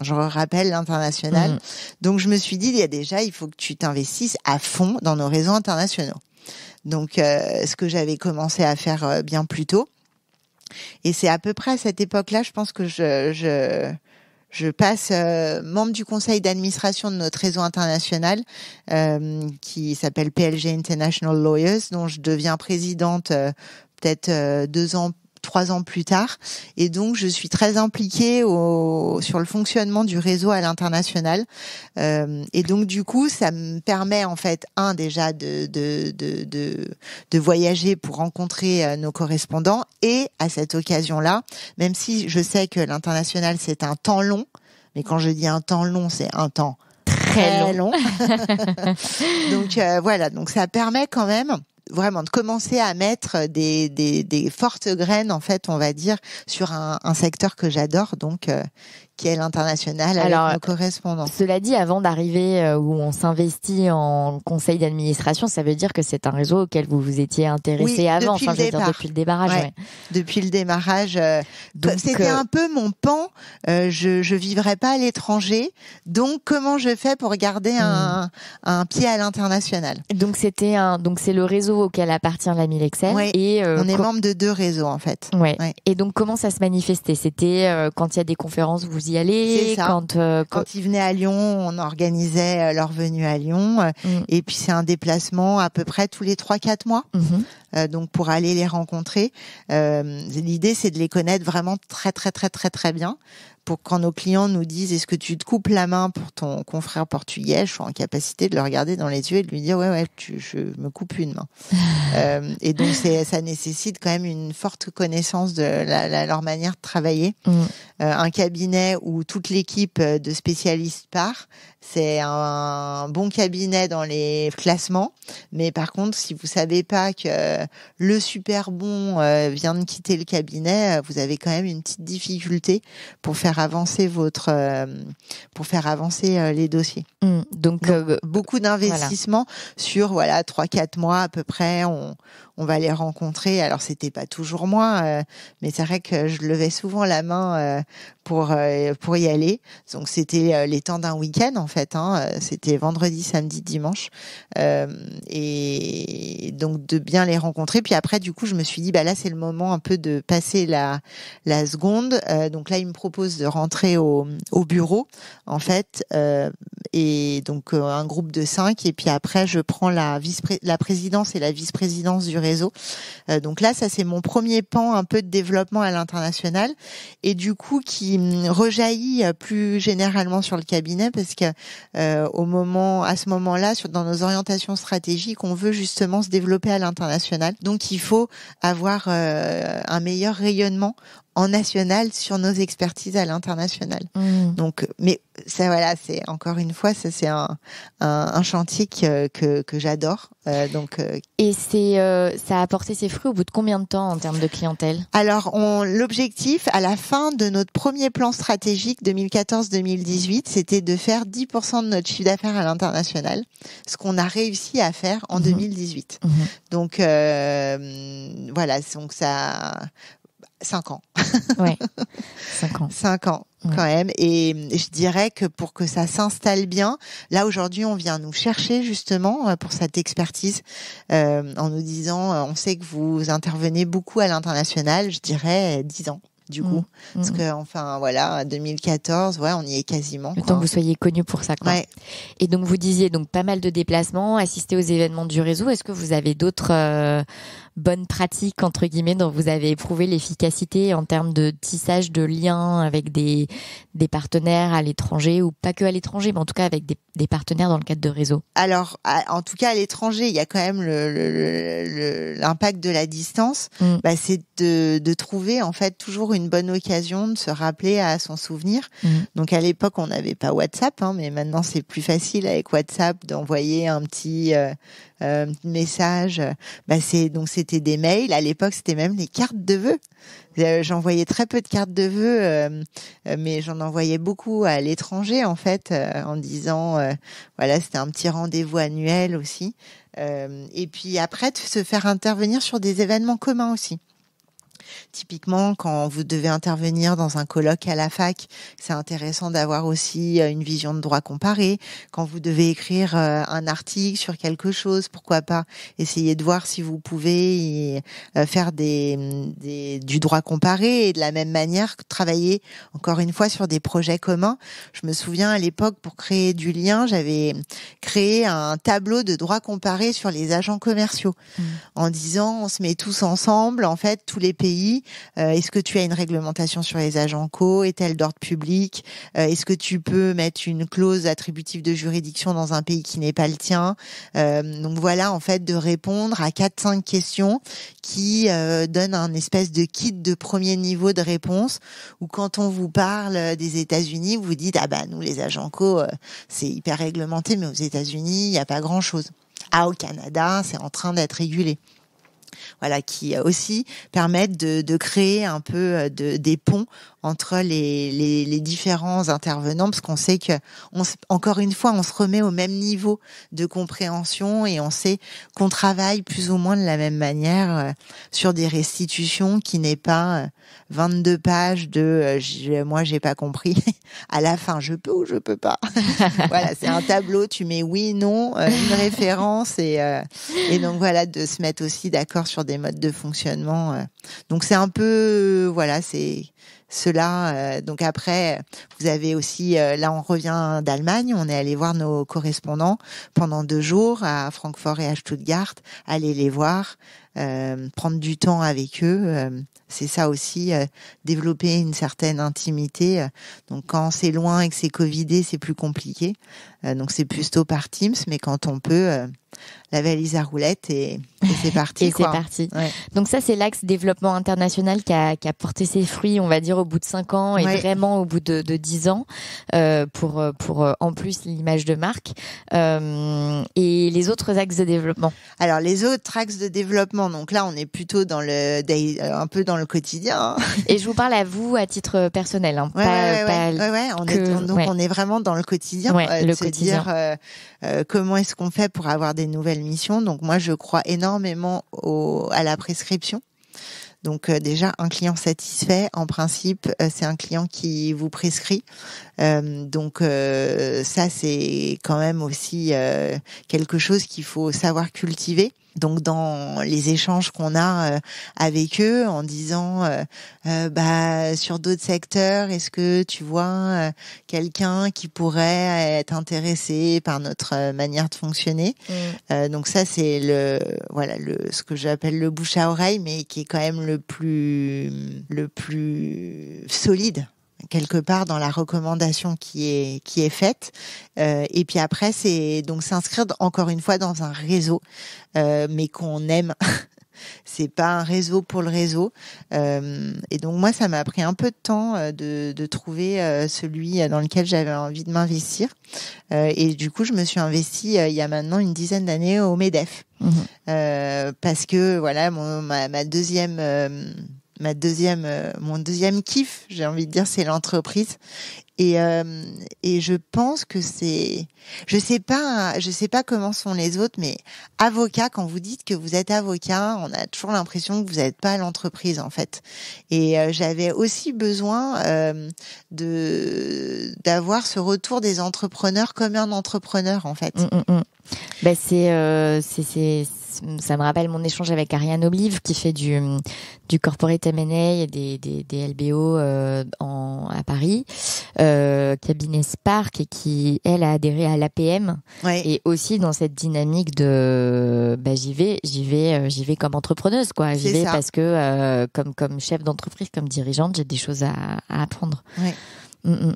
je rappelle l'international. Mmh. Donc je me suis dit, il y a déjà, il faut que tu t'investisses à fond dans nos réseaux internationaux. Donc euh, ce que j'avais commencé à faire euh, bien plus tôt. Et c'est à peu près à cette époque-là, je pense que je, je, passe euh, membre du conseil d'administration de notre réseau international qui s'appelle PLG International Lawyers, dont je deviens présidente peut-être deux ans trois ans plus tard. Et donc, je suis très impliquée au, sur le fonctionnement du réseau à l'international. Euh, et donc, du coup, ça me permet, en fait, un, déjà de, de, de, de, voyager pour rencontrer euh, nos correspondants. Et à cette occasion-là, même si je sais que l'international, c'est un temps long, mais quand je dis un temps long, c'est un temps très long. donc euh, voilà, donc ça permet quand même vraiment de commencer à mettre des, des, fortes graines en fait on va dire sur un, secteur que j'adore donc euh, qui est l'international avec Alors, nos correspondants. Cela dit, avant d'arriver euh, où on s'investit en conseil d'administration, ça veut dire que c'est un réseau auquel vous vous étiez intéressé avant, depuis, le je veux dire, depuis le démarrage. Ouais. Depuis le démarrage, euh, Donc c'était euh, un peu mon pan. je ne vivrais pas à l'étranger, donc comment je fais pour garder un, hmm. pied à l'international Donc c'était un donc c'est le réseau auquel appartient la Milexel et on est membre de deux réseaux en fait. Ouais. Et donc comment ça se manifestait C'était quand il y a des conférences vous y aller. Euh, quand, quand, ils venaient à Lyon, on organisait euh, leur venue à Lyon. Mm. Et puis c'est un déplacement à peu près tous les 3-4 mois. Mm-hmm. Euh, donc pour aller les rencontrer, l'idée c'est de les connaître vraiment très très très très très bien pour quand nos clients nous disent est-ce que tu te coupes la main pour ton confrère portugais, je suis en capacité de le regarder dans les yeux et de lui dire ouais ouais je me coupe une main. et donc ça nécessite quand même une forte connaissance de leur manière de travailler. Mm. Euh, un cabinet où toute l'équipe euh, de spécialistes part. C'est un bon cabinet dans les classements, mais par contre, si vous savez pas que le super bon euh, vient de quitter le cabinet, vous avez quand même une petite difficulté pour faire avancer votre, pour faire avancer les dossiers. Mmh. donc, beaucoup d'investissements sur voilà trois quatre mois à peu près on va les rencontrer. Alors c'était pas toujours moi, euh, mais c'est vrai que je levais souvent la main euh, pour euh, pour y aller. Donc c'était euh, les temps d'un week-end en fait. Hein. Euh, c'était vendredi, samedi, dimanche. et donc de bien les rencontrer. Puis après, du coup, je me suis dit bah là c'est le moment un peu de passer la la seconde. donc là, il me propose de rentrer au au bureau en fait. et donc un groupe de cinq. Et puis après, je prends la vice la présidence et la vice-présidence du réseau. donc là, ça c'est mon premier pan un peu de développement à l'international. Et du coup qui rejaillit plus généralement sur le cabinet parce que euh, au moment, à ce moment-là, dans nos orientations stratégiques, on veut justement se développer à l'international. Donc, il faut avoir euh, un meilleur rayonnement en national sur nos expertises à l'international. Mmh. Donc, mais ça, voilà, c'est encore une fois, ça, c'est un, chantier que, j'adore. Euh, donc, euh, et c'est, euh, ça a apporté ses fruits au bout de combien de temps en termes de clientèle Alors, on, l'objectif à la fin de notre premier plan stratégique 2014-2018, c'était de faire 10% de notre chiffre d'affaires à l'international, ce qu'on a réussi à faire en 2018. Mmh. Mmh. Donc, voilà, donc ça, Cinq ans. ouais. 5 ans. 5 ans quand même. Et je dirais que pour que ça s'installe bien, là aujourd'hui on vient nous chercher justement euh, pour cette expertise euh, en nous disant, euh, on sait que vous intervenez beaucoup à l'international, je dirais dix ans du coup. Mmh. Parce mmh. que, enfin, voilà, 2014, ouais, on y est quasiment. Le que vous soyez connu pour ça, quoi. Ouais. Et donc, vous disiez donc pas mal de déplacements, assister aux événements du réseau. Est-ce que vous avez d'autres, Bonne pratique, entre guillemets dont vous avez éprouvé l'efficacité en termes de tissage de liens avec des, des partenaires à l'étranger ou pas que à l'étranger, mais en tout cas avec des, partenaires dans le cadre de réseau Alors, en tout cas à l'étranger, il y a quand même l'impact de la distance. Mm. Bah, c'est de, de, trouver en fait toujours une bonne occasion de se rappeler à son souvenir. Mm. Donc à l'époque, on n'avait pas WhatsApp, hein, mais maintenant c'est plus facile avec WhatsApp d'envoyer un petit euh, euh, messages. Euh, bah, c'est donc c'était des mails. À l'époque, c'était même les cartes de vœux. Euh, j'envoyais très peu de cartes de vœux, euh, mais j'en envoyais beaucoup à l'étranger en fait, en disant voilà, c'était un petit rendez-vous annuel aussi. et puis après, de se faire intervenir sur des événements communs aussi. Typiquement, quand vous devez intervenir dans un colloque à la fac, c'est intéressant d'avoir aussi euh, une vision de droit comparé. Quand vous devez écrire euh, un article sur quelque chose, pourquoi pas essayer de voir si vous pouvez euh, faire des, du droit comparé et de la même manière travailler encore une fois sur des projets communs. Je me souviens à l'époque pour créer du lien, j'avais créé un tableau de droit comparé sur les agents commerciaux mmh. en disant on se met tous ensemble, en fait tous les pays euh, est-ce que tu as une réglementation sur les agents co Est-elle d'ordre public euh, Est-ce que tu peux mettre une clause attributive de juridiction dans un pays qui n'est pas le tien euh, Donc voilà, en fait, de répondre à 4-5 questions qui donnent un espèce de kit de premier niveau de réponse où quand on vous parle des États-Unis, vous dites « Ah bah nous, les agents co, c'est hyper réglementé, mais aux États-Unis, il n'y a pas grand-chose ». Ah, au Canada, c'est en train d'être régulé voilà, qui euh, aussi permettent de, créer un peu euh, des ponts entre les, les, différents intervenants, parce qu'on sait que, on, encore une fois, on se remet au même niveau de compréhension et on sait qu'on travaille plus ou moins de la même manière euh, sur des restitutions qui n'est pas 22 euh, pages de euh, moi j'ai pas compris à la fin je peux ou je peux pas. voilà, c'est un tableau, tu mets oui, non, une référence et, et donc voilà de se mettre aussi d'accord sur des modes de fonctionnement. Donc c'est un peu voilà, c'est cela. Euh, donc après, vous avez aussi, euh, là on revient d'Allemagne, on est allé voir nos correspondants pendant deux jours à Francfort et à Stuttgart, aller les voir, euh, prendre du temps avec eux. c'est ça aussi, développer une certaine intimité. Donc quand c'est loin et que c'est covidé, c'est plus compliqué. Euh, donc c'est plutôt par Teams, mais quand on peut, euh, la valise à roulette et, c'est parti. et c'est parti. Donc ça, c'est l'axe développement international qui a, qui a, porté ses fruits, on va dire, au bout de 5 ans et vraiment au bout de, de 10 ans euh, pour, pour en plus l'image de marque. et les autres axes de développement Alors les autres axes de développement, donc là, on est plutôt dans le un peu dans le quotidien. Hein. Et je vous parle à vous à titre personnel. pas, on donc on est vraiment dans le quotidien dire euh, euh, comment est-ce qu'on fait pour avoir des nouvelles missions. Donc moi, je crois énormément à la prescription. Donc euh, déjà, un client satisfait, en principe, c'est un client qui vous prescrit. Euh, donc euh, ça, c'est quand même aussi euh, quelque chose qu'il faut savoir cultiver donc dans les échanges qu'on a avec eux en disant bah sur d'autres secteurs est-ce que tu vois quelqu'un qui pourrait être intéressé par notre manière de fonctionner mm. donc ça c'est le voilà le ce que j'appelle le bouche à oreille mais qui est quand même le plus le plus solide quelque part dans la recommandation qui est qui est faite euh, et puis après c'est donc s'inscrire encore une fois dans un réseau euh, mais qu'on aime c'est pas un réseau pour le réseau euh, et donc moi ça m'a pris un peu de temps euh, de, de trouver euh, celui euh, dans lequel j'avais envie de m'investir et du coup je me suis investie il y a maintenant une dizaine d'années au Medef mmh parce que voilà mon, ma, ma deuxième ma deuxième, euh, mon deuxième kiff, j'ai envie de dire, c'est l'entreprise. Et, euh, et je pense que c'est, je sais pas, je sais pas comment sont les autres, mais avocat, quand vous dites que vous êtes avocat, on a toujours l'impression que vous n'êtes pas l'entreprise en fait. Et euh, j'avais aussi besoin de d'avoir ce retour des entrepreneurs comme un entrepreneur en fait. Hum, hum, hum. Ben, c'est c'est ça me rappelle mon échange avec Ariane Olive qui fait du, du corporate M&A et des, des, LBO euh, en, à Paris, euh, cabinet Spark et qui, elle, a adhéré à l'APM. Et aussi dans cette dynamique de, bah, j'y vais, j'y vais, euh, j'y vais comme entrepreneuse, quoi. J'y vais parce que, comme, comme chef d'entreprise, comme dirigeante, j'ai des choses à, apprendre. Ouais. Mm, mm.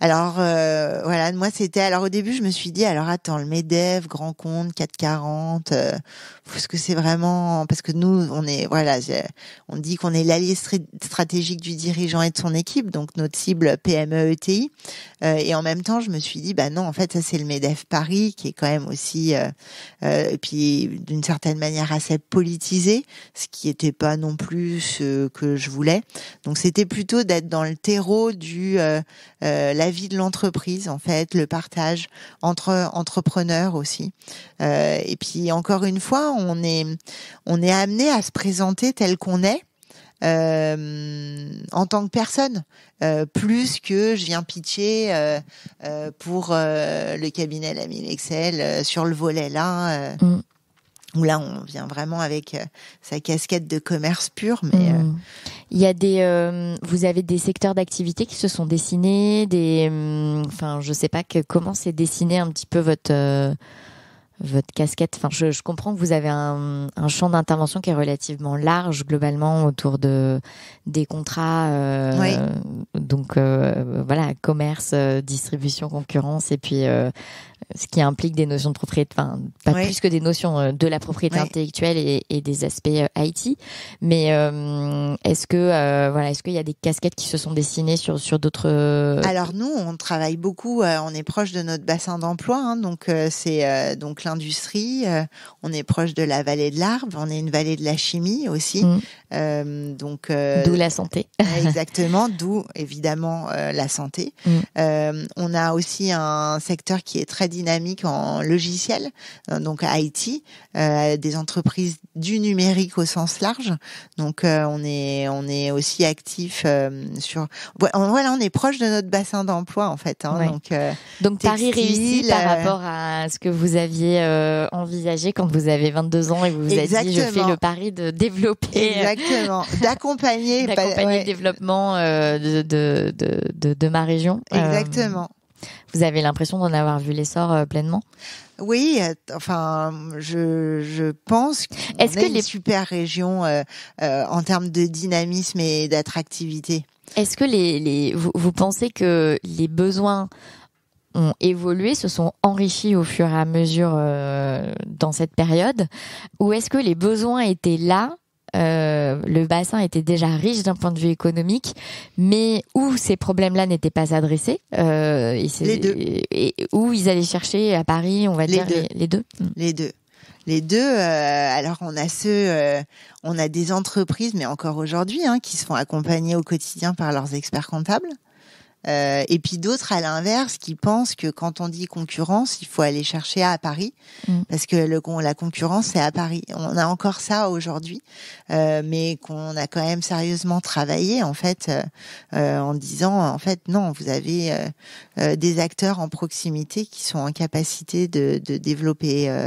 Alors euh, voilà, moi c'était. Alors au début, je me suis dit, alors attends, le Medef, Grand Compte, 440, euh, que c'est vraiment parce que nous, on est voilà, on dit qu'on est l'allié stratégique du dirigeant et de son équipe, donc notre cible PME ETI. Euh, et en même temps, je me suis dit, bah non, en fait, ça c'est le Medef Paris qui est quand même aussi, euh, et puis d'une certaine manière assez politisé, ce qui n'était pas non plus ce que je voulais. Donc c'était plutôt d'être dans le terreau du vie de l'entreprise en fait, le partage entre entrepreneurs aussi. Euh, et puis encore une fois, on est on est amené à se présenter tel qu'on est. Euh, en tant que personne, euh, plus que je viens pitcher pour le cabinet Lamy Excel sur le volet là. Mm où là on vient vraiment avec euh, sa casquette de commerce pur mais euh, mmh. il y a des euh, vous avez des secteurs d'activité qui se sont dessinés des mmh, enfin je sais pas que, comment c'est dessiné un petit peu votre votre casquette enfin je, comprends que vous avez un, champ d'intervention qui est relativement large globalement autour de des contrats donc voilà commerce distribution concurrence et puis ce qui implique des notions de propriété, enfin pas plus que des notions euh, de la propriété intellectuelle et, des aspects euh, IT. Mais euh, est-ce que voilà, est-ce qu'il y a des casquettes qui se sont dessinées sur sur d'autres Alors nous, on travaille beaucoup, on est proche de notre bassin d'emploi, hein, donc c'est donc l'industrie, on est proche de la vallée de l'Arve, on est une vallée de la chimie aussi, mm. donc d'où la santé. exactement, d'où évidemment la santé. Mm. on a aussi un secteur qui est très dynamique en logiciel, euh, donc IT, euh, des entreprises du numérique au sens large. Donc euh, on est on est aussi actif sur voilà on est proche de notre bassin d'emploi en fait. Hein. Donc donc Paris réussi par rapport à ce que vous aviez envisagé quand vous avez 22 ans et vous vous êtes dit je fais le pari de développer Exactement d'accompagner le développement de, de, de, de, ma région. Exactement. Vous avez l'impression d'en avoir vu l'essor euh, pleinement oui, euh, enfin, je, pense Est-ce que les super régions euh, en termes de dynamisme et d'attractivité. Est-ce que les, les vous, pensez que les besoins ont évolué, se sont enrichis au fur et à mesure dans cette période, ou est-ce que les besoins étaient là euh, le bassin était déjà riche d'un point de vue économique, mais où ces problèmes-là n'étaient pas adressés, euh, et, les deux. et, où ils allaient chercher à Paris, on va dire hmm. Les, deux. Les deux. Les deux. alors on a ceux, euh, on a des entreprises, mais encore aujourd'hui, hein, qui se font accompagner au quotidien par leurs experts comptables. Euh, et puis d'autres, à l'inverse, qui pensent que quand on dit concurrence, il faut aller chercher à Paris, mm. parce que le, la concurrence, c'est à Paris. On a encore ça aujourd'hui, euh, mais qu'on a quand même sérieusement travaillé, en fait, euh, euh en disant, en fait, non, vous avez euh, des acteurs en proximité qui sont en capacité de, de développer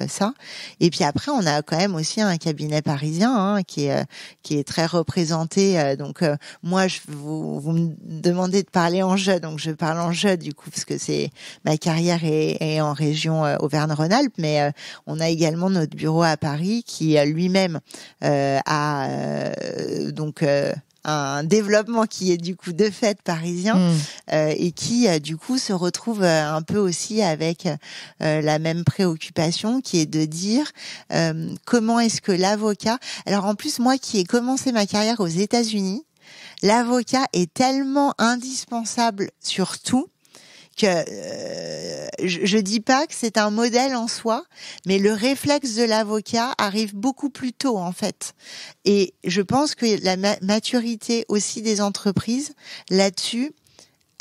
ça. Et puis après, on a quand même aussi un cabinet parisien hein, qui, est, qui est très représenté. donc, moi, je, vous, vous me demandez de parler en donc je parle en jeu du coup parce que c'est ma carrière est, en région euh, Auvergne-Rhône-Alpes, mais euh, on a également notre bureau à Paris qui euh, lui-même a donc un développement qui est du coup de fait parisien hmm. et qui du coup se retrouve un peu aussi avec la même préoccupation qui est de dire comment est-ce que l'avocat alors en plus moi qui ai commencé ma carrière aux États-Unis l'avocat est tellement indispensable sur tout que euh, je, ne dis pas que c'est un modèle en soi, mais le réflexe de l'avocat arrive beaucoup plus tôt en fait. Et je pense que la maturité aussi des entreprises là-dessus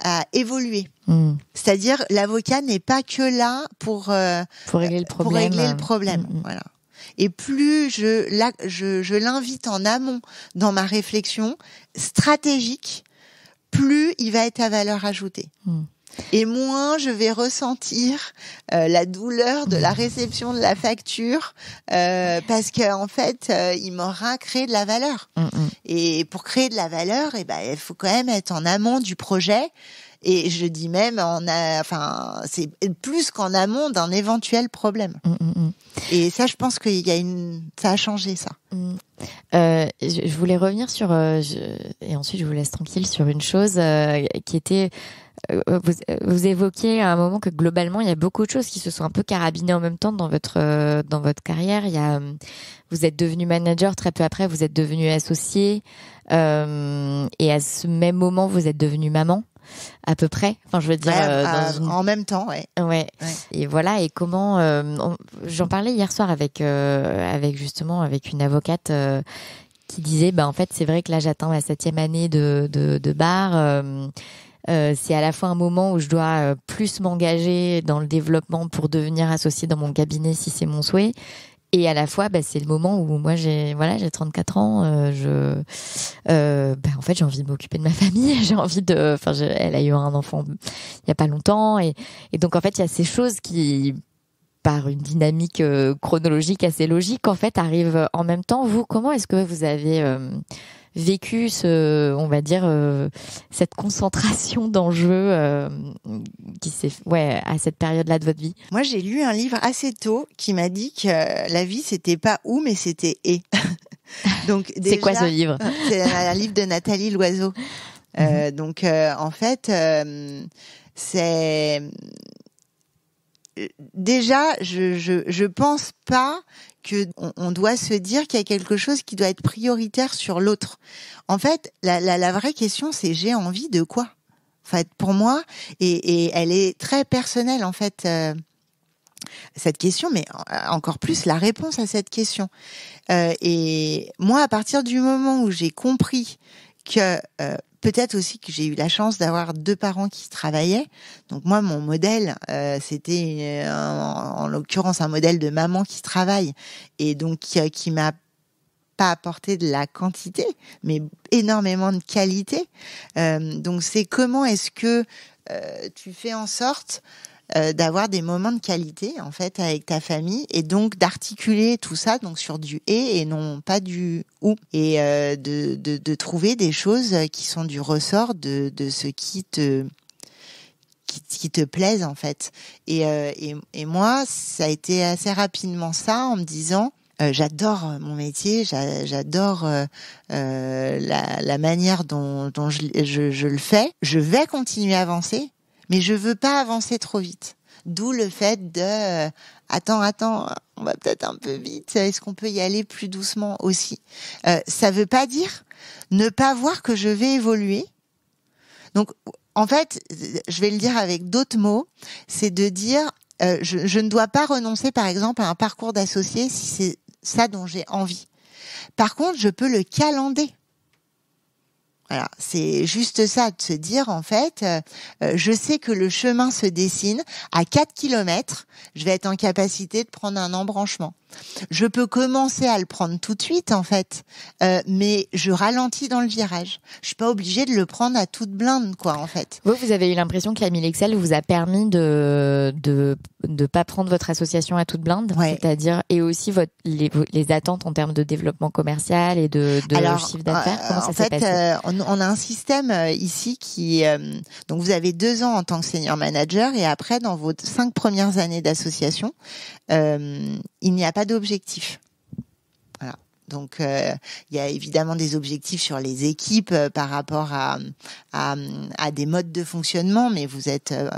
a évolué. Hmm. C'est-à-dire l'avocat n'est pas que là pour, euh, régler le problème. Euh. Hmm, hmm. Voilà et plus je, l'invite en amont dans ma réflexion stratégique, plus il va être à valeur ajoutée. Hmm. et moins je vais ressentir euh, la douleur de la réception de la facture euh, parce qu'en fait euh, il m'aura créé de la valeur hmm, hmm. et pour créer de la valeur et eh ben il faut quand même être en amont du projet et je dis même, enfin, c'est plus qu'en amont d'un éventuel problème. Mm, mm, mm. Et ça, je pense qu'il y a une, ça a changé ça. Euh, je voulais revenir sur, euh, et ensuite je vous laisse tranquille sur une chose euh, qui était. Vous, évoquiez à un moment que globalement il y a beaucoup de choses qui se sont un peu carabinées en même temps dans votre dans votre carrière. Il y a, vous êtes devenu manager très peu après, vous êtes devenu associé et à ce même moment vous êtes devenu maman à peu près. Enfin, je veux dire, euh, en même temps, ouais. Et voilà. Et comment euh, J'en parlais hier soir avec euh, avec justement avec une avocate qui disait, bah en fait, c'est vrai que là, j'attends ma septième année de de, bar. c'est à la fois un moment où je dois plus m'engager dans le développement pour devenir associé dans mon cabinet si c'est mon souhait et à la fois bah, c'est le moment où moi j'ai voilà j'ai 34 ans euh, je euh, bah, en fait j'ai envie de m'occuper de ma famille j'ai envie de enfin elle a eu un enfant mm, il y a pas longtemps et, et donc en fait il y a ces choses qui par une dynamique euh, chronologique assez logique en fait arrivent en même temps vous comment est-ce que vous avez vécu ce, on va dire, euh, cette concentration d'enjeux euh, qui s'est, ouais, à cette période-là de votre vie Moi, j'ai lu un livre assez tôt qui m'a dit que la vie, c'était pas où mais c'était et. Donc, c'est quoi ce livre C'est un livre de Nathalie Loiseau. Euh, mhm. donc, en fait, c'est déjà, je, je, pense pas que on, doit se dire qu'il y a quelque chose qui doit être prioritaire sur l'autre. En fait, la, vraie question, c'est j'ai envie de quoi fait, pour moi, et, elle est très personnelle, en fait. Euh, cette question, mais encore plus la réponse à cette question. Euh, et moi, à partir du moment où j'ai compris que euh, peut-être aussi que j'ai eu la chance d'avoir deux parents qui travaillaient. Donc moi, mon modèle, euh, c'était en, l'occurrence un modèle de maman qui travaille et donc euh, qui, m'a pas apporté de la quantité, mais énormément de qualité. Euh, donc c'est comment est-ce que tu fais en sorte euh, d'avoir des moments de qualité en fait avec ta famille et donc d'articuler tout ça donc sur du et et non pas du ou et euh, de, de, trouver des choses qui sont du ressort de, de ce qui te qui, te plaise en fait euh, et, et, moi ça a été assez rapidement ça en me disant j'adore mon métier, j'adore la, manière dont, dont je, je, le fais. Je vais continuer à avancer mais je veux pas avancer trop vite. D'où le fait de euh, attends, attends, on va peut-être un peu vite. Est-ce qu'on peut y aller plus doucement aussi Ça euh, Ça veut pas dire ne pas voir que je vais évoluer. Donc, en fait, je vais le dire avec d'autres mots, c'est de dire euh, je, je, ne dois pas renoncer, par exemple, à un parcours d'associé si c'est ça dont j'ai envie. Par contre, je peux le calender. Voilà, c'est juste ça de se dire en fait, euh, euh, je sais que le chemin se dessine à 4 km, je vais être en capacité de prendre un embranchement. Je peux commencer à le prendre tout de suite en fait, euh, mais je ralentis dans le virage. Je suis pas obligée de le prendre à toute blinde quoi en fait. Vous, vous avez eu l'impression que mille Excel vous a permis de de pas prendre votre association à toute blinde, c'est-à-dire et aussi votre les, attentes en termes de développement commercial et de, chiffre d'affaires. Euh, comment en ça fait, passé euh, on, a un système ici qui donc vous avez deux ans en tant que senior manager et après dans vos cinq premières années d'association, il n'y a pas d'objectif. Donc euh, il y a évidemment des objectifs sur les équipes euh, par rapport à, à, des modes de fonctionnement, mais vous êtes euh,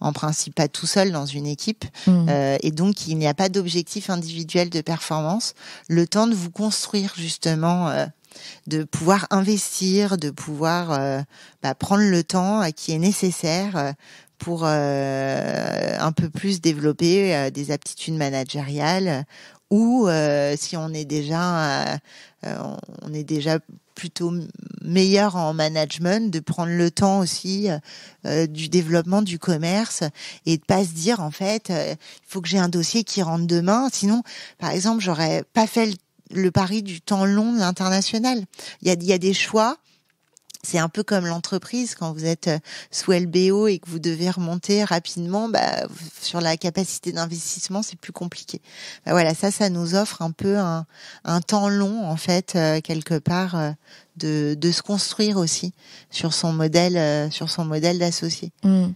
en principe pas tout seul dans une équipe. Mmh. et donc il n'y a pas d'objectif individuel de performance. Le temps de vous construire justement de pouvoir investir, de pouvoir bah, prendre le temps qui est nécessaire pour euh, un peu plus développer euh, des aptitudes managériales ou euh, si on est déjà on est déjà plutôt meilleur en management, de prendre le temps aussi du développement du commerce et de pas se dire en fait, il faut que j'ai un dossier qui rentre demain. Sinon, par exemple, j'aurais pas fait le, pari du temps long de l'international. Il y y a des choix c'est un peu comme l'entreprise quand vous êtes euh, sous LBO et que vous devez remonter rapidement bah, sur la capacité d'investissement, c'est plus compliqué. Bah, voilà, ça, ça nous offre un peu un, temps long en fait euh, quelque part euh, de, de, se construire aussi sur son modèle, sur son modèle d'associé. Mmh.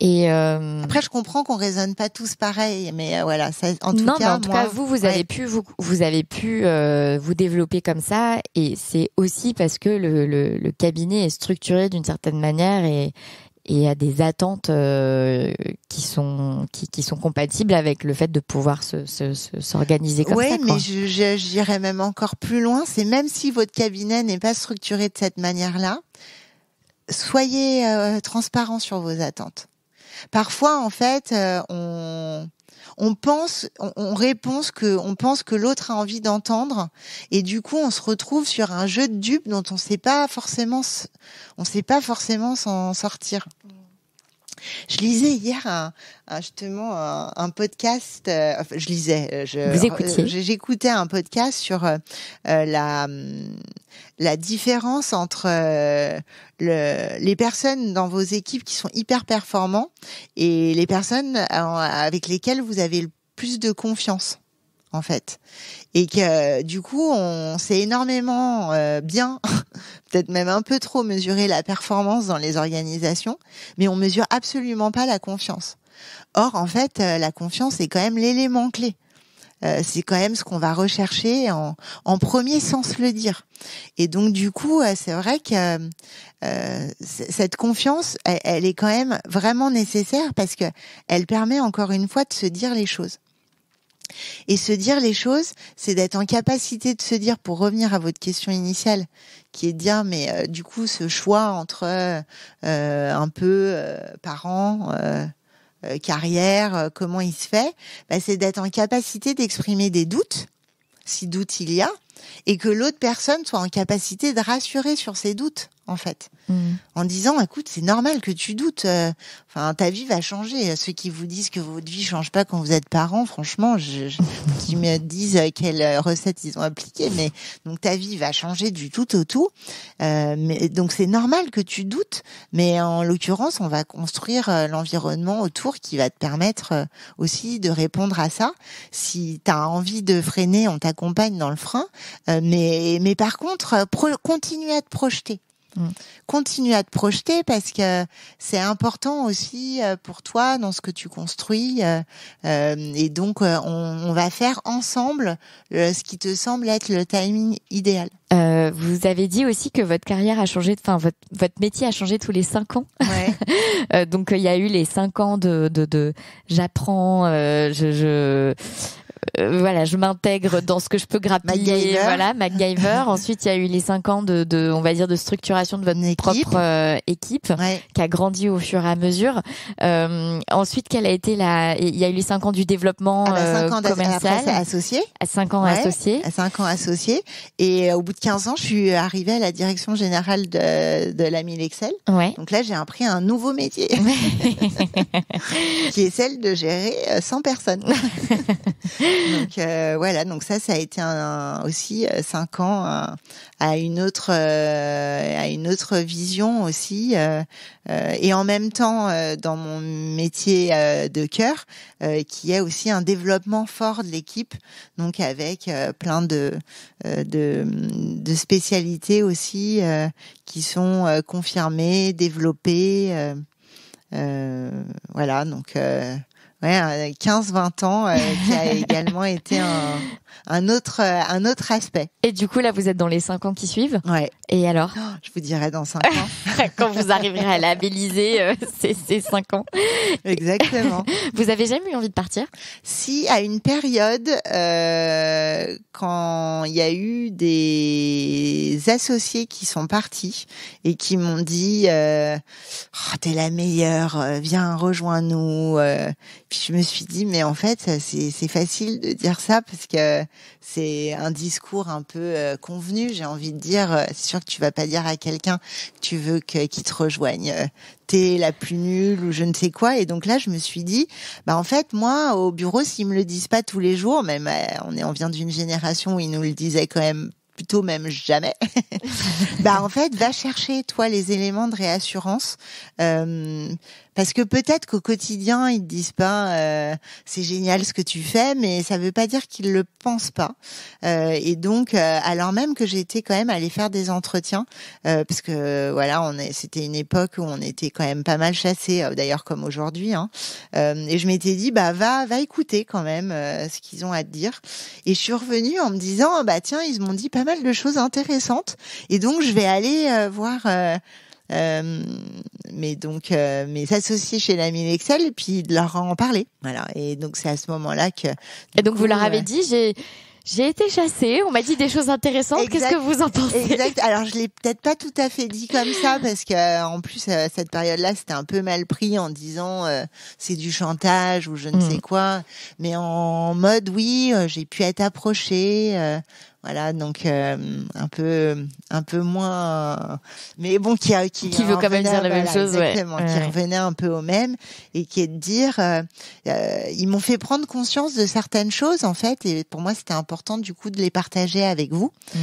Et euh, après, je comprends qu'on raisonne pas tous pareil, mais euh, voilà, ça, en tout non, cas, mais en tout cas, vous, vous avez pu, vous, avez pu vous développer comme ça, et c'est aussi parce que le, cabinet est structuré d'une certaine manière et et a des attentes euh, qui sont qui, sont compatibles avec le fait de pouvoir s'organiser comme ça. Oui, mais je, j'irais même encore plus loin. C'est même si votre cabinet n'est pas structuré de cette manière-là, soyez transparent sur vos attentes. Parfois, en fait, euh, on on pense, on, répond que, on pense que l'autre a envie d'entendre, et du coup, on se retrouve sur un jeu de dupes dont on sait pas forcément, on sait pas forcément s'en sortir. Je lisais hier un, justement un, podcast. Euh, enfin, je lisais. Euh, euh, j'écoutais un podcast sur la la différence entre les personnes dans vos équipes qui sont hyper performants et les personnes avec lesquelles vous avez le plus de confiance en fait. Et que euh, du coup, on sait énormément euh, bien, peut-être même un peu trop mesurer la performance dans les organisations, mais on mesure absolument pas la confiance. Or, en fait, euh, la confiance est quand même l'élément clé. c'est quand même ce qu'on va rechercher en, premier sens le dire. Et donc du coup, c'est vrai que cette confiance, elle, elle, est quand même vraiment nécessaire parce que elle permet encore une fois de se dire les choses. Et se dire les choses, c'est d'être en capacité de se dire, pour revenir à votre question initiale, qui est de dire, mais euh, du coup, ce choix entre euh, euh, un peu parents, carrière, comment il se fait, bah, c'est d'être en capacité d'exprimer des doutes, si doute il y a, et que l'autre personne soit en capacité de rassurer sur ses doutes en fait, mm. en disant écoute, c'est normal que tu doutes. Euh, enfin, ta vie va changer. Ceux qui vous disent que votre vie change pas quand vous êtes parents, franchement, je, qui me disent quelles recettes ils ont appliquées, mais donc ta vie va changer du tout au tout. Euh, mais donc c'est normal que tu doutes, mais en l'occurrence, on va construire euh, l'environnement autour qui va te permettre euh, aussi de répondre à ça. Si tu as envie de freiner, on t'accompagne dans le frein, mais mais par contre, continue à te projeter. Mm. Continue à te projeter parce que c'est important aussi euh, pour toi dans ce que tu construis. Euh, euh, et donc, on, va faire ensemble ce qui te semble être le timing idéal. vous avez dit aussi que votre carrière a changé, enfin votre, votre métier a changé tous les cinq ans. donc il y a eu les cinq ans de, de, j'apprends, je, je euh, voilà, je m'intègre dans ce que je peux grappiller. Voilà, MacGyver. Ensuite, il y a eu les cinq ans de, de, on va dire, de structuration de votre propre euh, équipe, qui a grandi au fur et à mesure. Euh, ensuite, quelle a été la, il y a eu les cinq ans du développement ah bah, commercial. associé. À cinq ans associé. À cinq ans associé. Et au bout de 15 ans, je suis arrivée à la direction générale de, de Mille Excel. Ouais. Donc là, j'ai appris un nouveau métier. qui est celle de gérer 100 personnes. donc euh, voilà, donc ça, ça a été un, aussi euh, cinq ans euh, à une autre à une autre vision aussi, et en même temps dans mon métier de cœur, qui est aussi un développement fort de l'équipe, donc avec plein de, de, de spécialités aussi qui sont confirmées, développées. voilà, donc ouais, 15-20 euh, ans, euh, qui a également été un, un autre euh, un autre aspect. Et du coup là vous êtes dans les cinq ans qui suivent. Ouais. Et alors oh, Je vous dirai dans cinq ans. Quand vous arriverez à labelliser euh, ces, cinq ans. Exactement. vous avez jamais eu envie de partir Si à une période euh, quand il y a eu des associés qui sont partis et qui m'ont dit euh, oh, t'es la meilleure, euh, viens rejoins-nous. Euh. Puis je me suis dit mais en fait c'est facile de dire ça parce que c'est un discours un peu euh, convenu, j'ai envie de dire. Euh, c'est sûr que tu vas pas dire à quelqu'un que tu veux qu'il te rejoigne. Euh, t'es la plus nulle ou je ne sais quoi. Et donc là, je me suis dit, bah en fait, moi, au bureau, s'ils me le disent pas tous les jours, même on est, vient d'une génération où ils nous le disaient quand même plutôt même jamais. bah en fait, va chercher toi les éléments de réassurance. Parce que peut-être qu'au quotidien, ils disent pas euh, c'est génial ce que tu fais, mais ça veut pas dire qu'ils le pensent pas. Euh, et donc, euh, alors même que j'étais quand même allée faire des entretiens, parce que voilà, on est, c'était une époque où on était quand même pas mal chassés, d'ailleurs comme aujourd'hui. Hein. et je m'étais dit bah va, va écouter quand même ce qu'ils ont à te dire. Et je suis revenue en me disant bah tiens, ils m'ont dit pas mal de choses intéressantes, et donc je vais aller voir euh, mais donc euh, mais associés chez la d'Excel et puis de leur en parler. Voilà. Et donc c'est à ce moment-là que. Et donc vous leur avez euh, dit j'ai j'ai été chassée, on m'a dit des choses intéressantes, qu'est-ce que vous en pensez Exact, alors je l'ai peut-être pas tout à fait dit comme ça, parce que en plus, cette période-là, c'était un peu mal pris en disant c'est du chantage ou je ne hmm. sais quoi, mais en mode oui, j'ai pu être approchée, euh, voilà, donc euh, un peu, un peu moins, euh, mais bon, qui a, qui, qui veut quand même dire la même chose, qui revenait un peu au même et qui est de dire, euh, ils m'ont fait prendre conscience de certaines choses en fait, et pour moi c'était important du coup de les partager avec vous mm.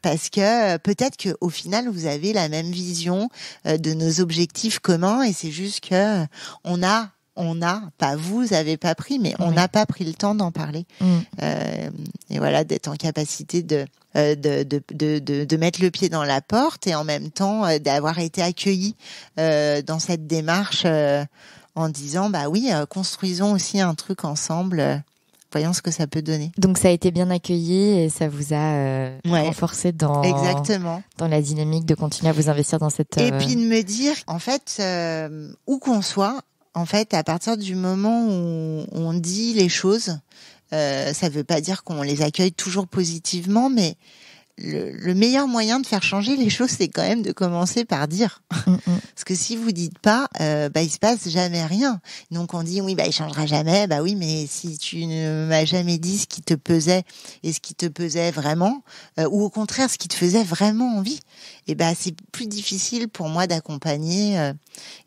parce que peut-être que au final vous avez la même vision de nos objectifs communs et c'est juste que on a on n'a, pas vous avez pas pris, mais on n'a pas pris le temps d'en parler. Mm. Euh, et voilà, d'être en capacité euh, de de, mettre le pied dans la porte et en même temps euh, d'avoir été accueilli dans cette démarche en disant, bah oui, construisons aussi un truc ensemble voyons ce que ça peut donner. Donc ça a été bien accueilli et ça vous a renforcé dans exactement dans la dynamique de continuer à vous investir dans cette. Et puis de me dire en fait où qu'on soit, en fait, à partir du moment où on dit les choses, euh, ça ne veut pas dire qu'on les accueille toujours positivement, mais le, meilleur moyen de faire changer les choses, c'est quand même de commencer par dire. Mm, mm. Parce que si vous dites pas, euh, bah il se passe jamais rien. Donc on dit oui, bah il changera jamais. Bah oui, mais si tu ne m'as jamais dit ce qui te pesait et ce qui te pesait vraiment, euh, ou au contraire ce qui te faisait vraiment envie, et eh ben bah, c'est plus difficile pour moi d'accompagner. Euh.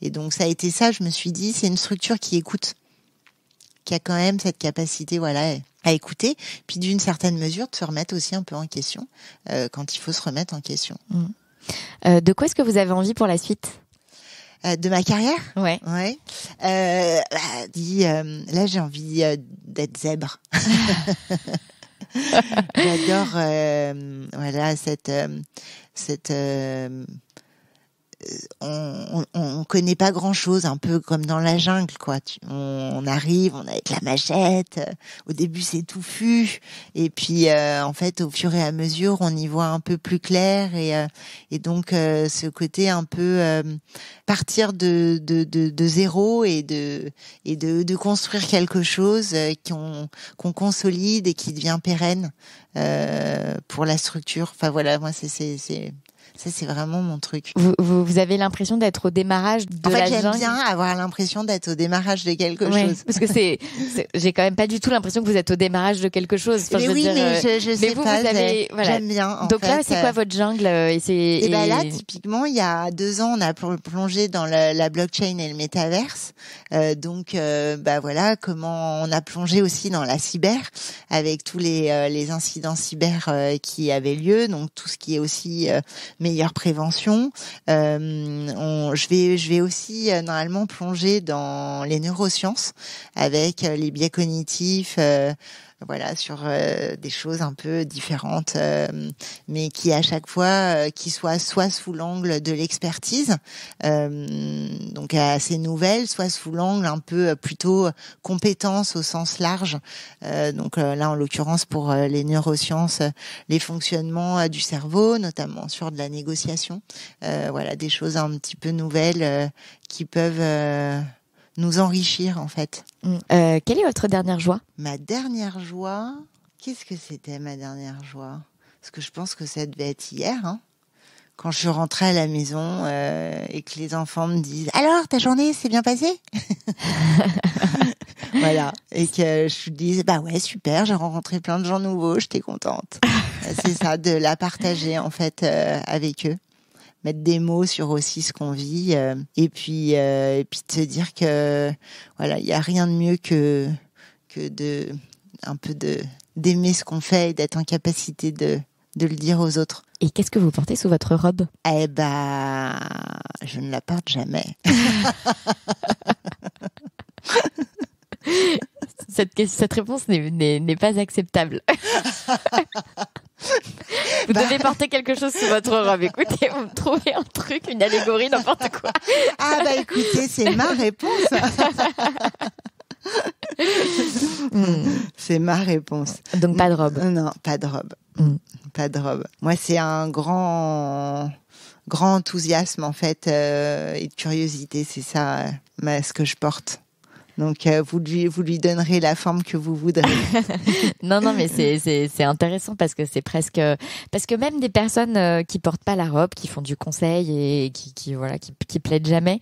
et donc ça a été ça. Je me suis dit, c'est une structure qui écoute qui a quand même cette capacité, voilà, à écouter, puis d'une certaine mesure de se remettre aussi un peu en question euh, quand il faut se remettre en question. Mm. Euh, de quoi est-ce que vous avez envie pour la suite euh, de ma carrière Ouais. Ouais. Bah, là, j'ai envie d'être zèbre. J'adore, voilà, cette, cette on, on, connaît pas grand chose, un peu comme dans la jungle, quoi. on, arrive, on avec la machette. Euh, au début, c'est tout touffu, et puis euh, en fait, au fur et à mesure, on y voit un peu plus clair, et, euh, et donc ce côté un peu partir de, de, de, zéro et de et de, construire quelque chose qu'on qu'on consolide et qui devient pérenne pour la structure. Enfin voilà, moi c'est ça, c'est vraiment mon truc. Vous, vous, avez l'impression d'être au démarrage de en fait, j'aime bien avoir l'impression d'être au démarrage de quelque chose. Parce que c'est, j'ai quand même pas du tout l'impression que vous êtes au démarrage de quelque chose. mais je oui, mais je, sais pas. J'aime bien. Donc là, c'est quoi euh, votre jungle euh, Et c'est. Eh ben et, là, typiquement, il y a deux ans, on a plongé dans la, blockchain et le métaverse. Euh, donc, bah voilà, comment on a plongé aussi dans la cyber avec tous les incidents cyber qui avaient lieu. Donc tout ce qui est aussi meilleure prévention. Euh, je vais, je vais aussi euh, normalement plonger dans les neurosciences avec euh, les biais cognitifs voilà, sur euh, des choses un peu différentes, euh, mais qui à chaque fois, euh, qui soient soit sous l'angle de l'expertise, donc assez nouvelle, soit sous l'angle un peu plutôt compétence au sens large. donc là, en l'occurrence pour les neurosciences, les fonctionnements du cerveau, notamment sur de la négociation. voilà, des choses un petit peu nouvelles qui peuvent nous enrichir en fait. Mm. Euh, quelle est votre dernière joie Ma dernière joie, qu'est-ce que c'était ma dernière joie Parce que je pense que ça devait être hier. Hein. quand je rentrais à la maison euh, et que les enfants me disent alors ta journée s'est bien passée voilà et que je dis « bah ouais super j'ai rencontré plein de gens nouveaux j'étais contente c'est ça de la partager en fait euh, avec eux mettre des mots sur aussi ce qu'on vit euh, et puis euh, et puis de se dire que voilà il y a rien de mieux que que de un peu de d'aimer ce qu'on fait et d'être en capacité de de le dire aux autres. Et qu'est-ce que vous portez sous votre robe Eh ben, je ne la porte jamais. cette, cette réponse n'est pas acceptable. Vous bah. devez porter quelque chose sur votre robe. Écoutez, vous me trouvez un truc, une allégorie, n'importe quoi. ah bah écoutez, c'est ma réponse. Hmm, c'est ma réponse. Donc pas de robe. Non, pas de robe. Hmm. Pas de robe. Moi, c'est un grand grand enthousiasme en fait euh, et de curiosité, c'est ça euh, ce que je porte. Donc euh, vous, lui, vous lui donnerez la forme que vous voudrez. non, non, mais c'est intéressant parce que c'est presque parce que même des personnes euh, qui portent pas la robe, qui font du conseil et qui, qui voilà, qui, qui plaident jamais,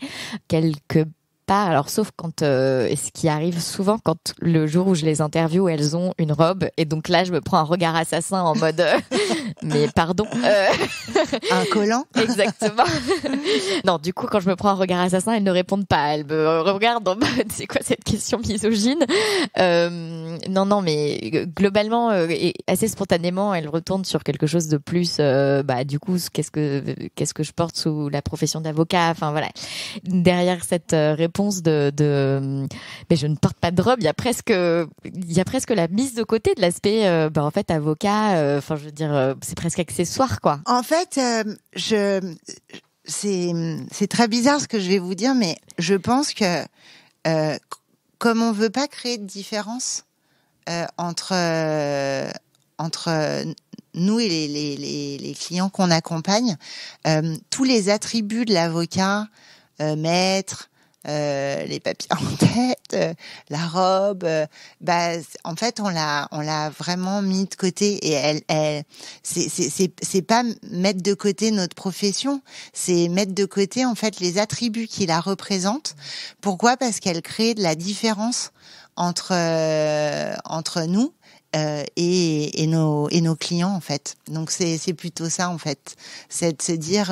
quelques pas. Alors sauf quand, euh, ce qui arrive souvent, quand le jour où je les interviewe, elles ont une robe et donc là, je me prends un regard assassin en mode, euh, mais pardon. Euh. Un collant. Exactement. non, du coup, quand je me prends un regard assassin, elles ne répondent pas. Elles me regardent en mode, c'est quoi cette question misogyne Non, non, mais globalement et assez spontanément, elles retournent sur quelque chose de plus. bah, du coup, qu'est-ce que qu'est-ce que je porte sous la profession d'avocat Enfin voilà. Derrière cette réponse de, mais je ne porte pas de robe. Il y a presque il y a presque la mise de côté de l'aspect euh, ben, en fait avocat. Euh, enfin je veux dire euh, c'est presque accessoire quoi. En fait je c'est c'est très bizarre ce que je vais vous dire mais je pense que comme on veut pas créer de différence entre entre nous et les, clients qu'on accompagne, tous les attributs de l'avocat, maître, euh, les papiers en tête, euh, la robe. Euh, bah, en fait, on l'a, on l'a vraiment mis de côté. Et elle, elle, c'est, c'est, pas mettre de côté notre profession, c'est mettre de côté en fait les attributs qui la représentent. Pourquoi Parce qu'elle crée de la différence entre entre nous. Et, et, nos, et nos clients en fait. Donc c'est, c'est plutôt ça en fait, c'est de se dire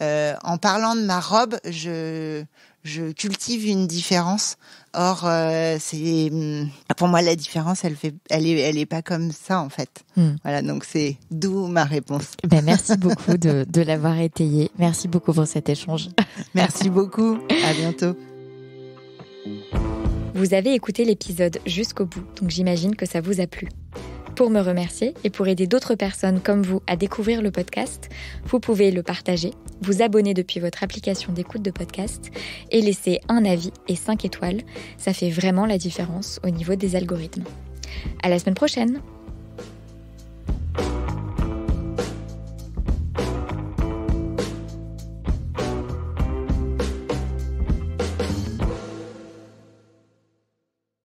en parlant de ma robe, je je cultive une différence. Or, euh, c'est mm, pour moi la différence, elle fait, elle est, elle est pas comme ça en fait. Hmm. Voilà, donc c'est d'où ma réponse. Eh ben, merci beaucoup de, de l'avoir étayé. Merci beaucoup pour cet échange. Merci beaucoup. À bientôt. Vous avez écouté l'épisode jusqu'au bout, donc j'imagine que ça vous a plu. Pour me remercier et pour aider d'autres personnes comme vous à découvrir le podcast, vous pouvez le partager, vous abonner depuis votre application d'écoute de podcast et laisser un avis et 5 étoiles. Ça fait vraiment la différence au niveau des algorithmes. À la semaine prochaine!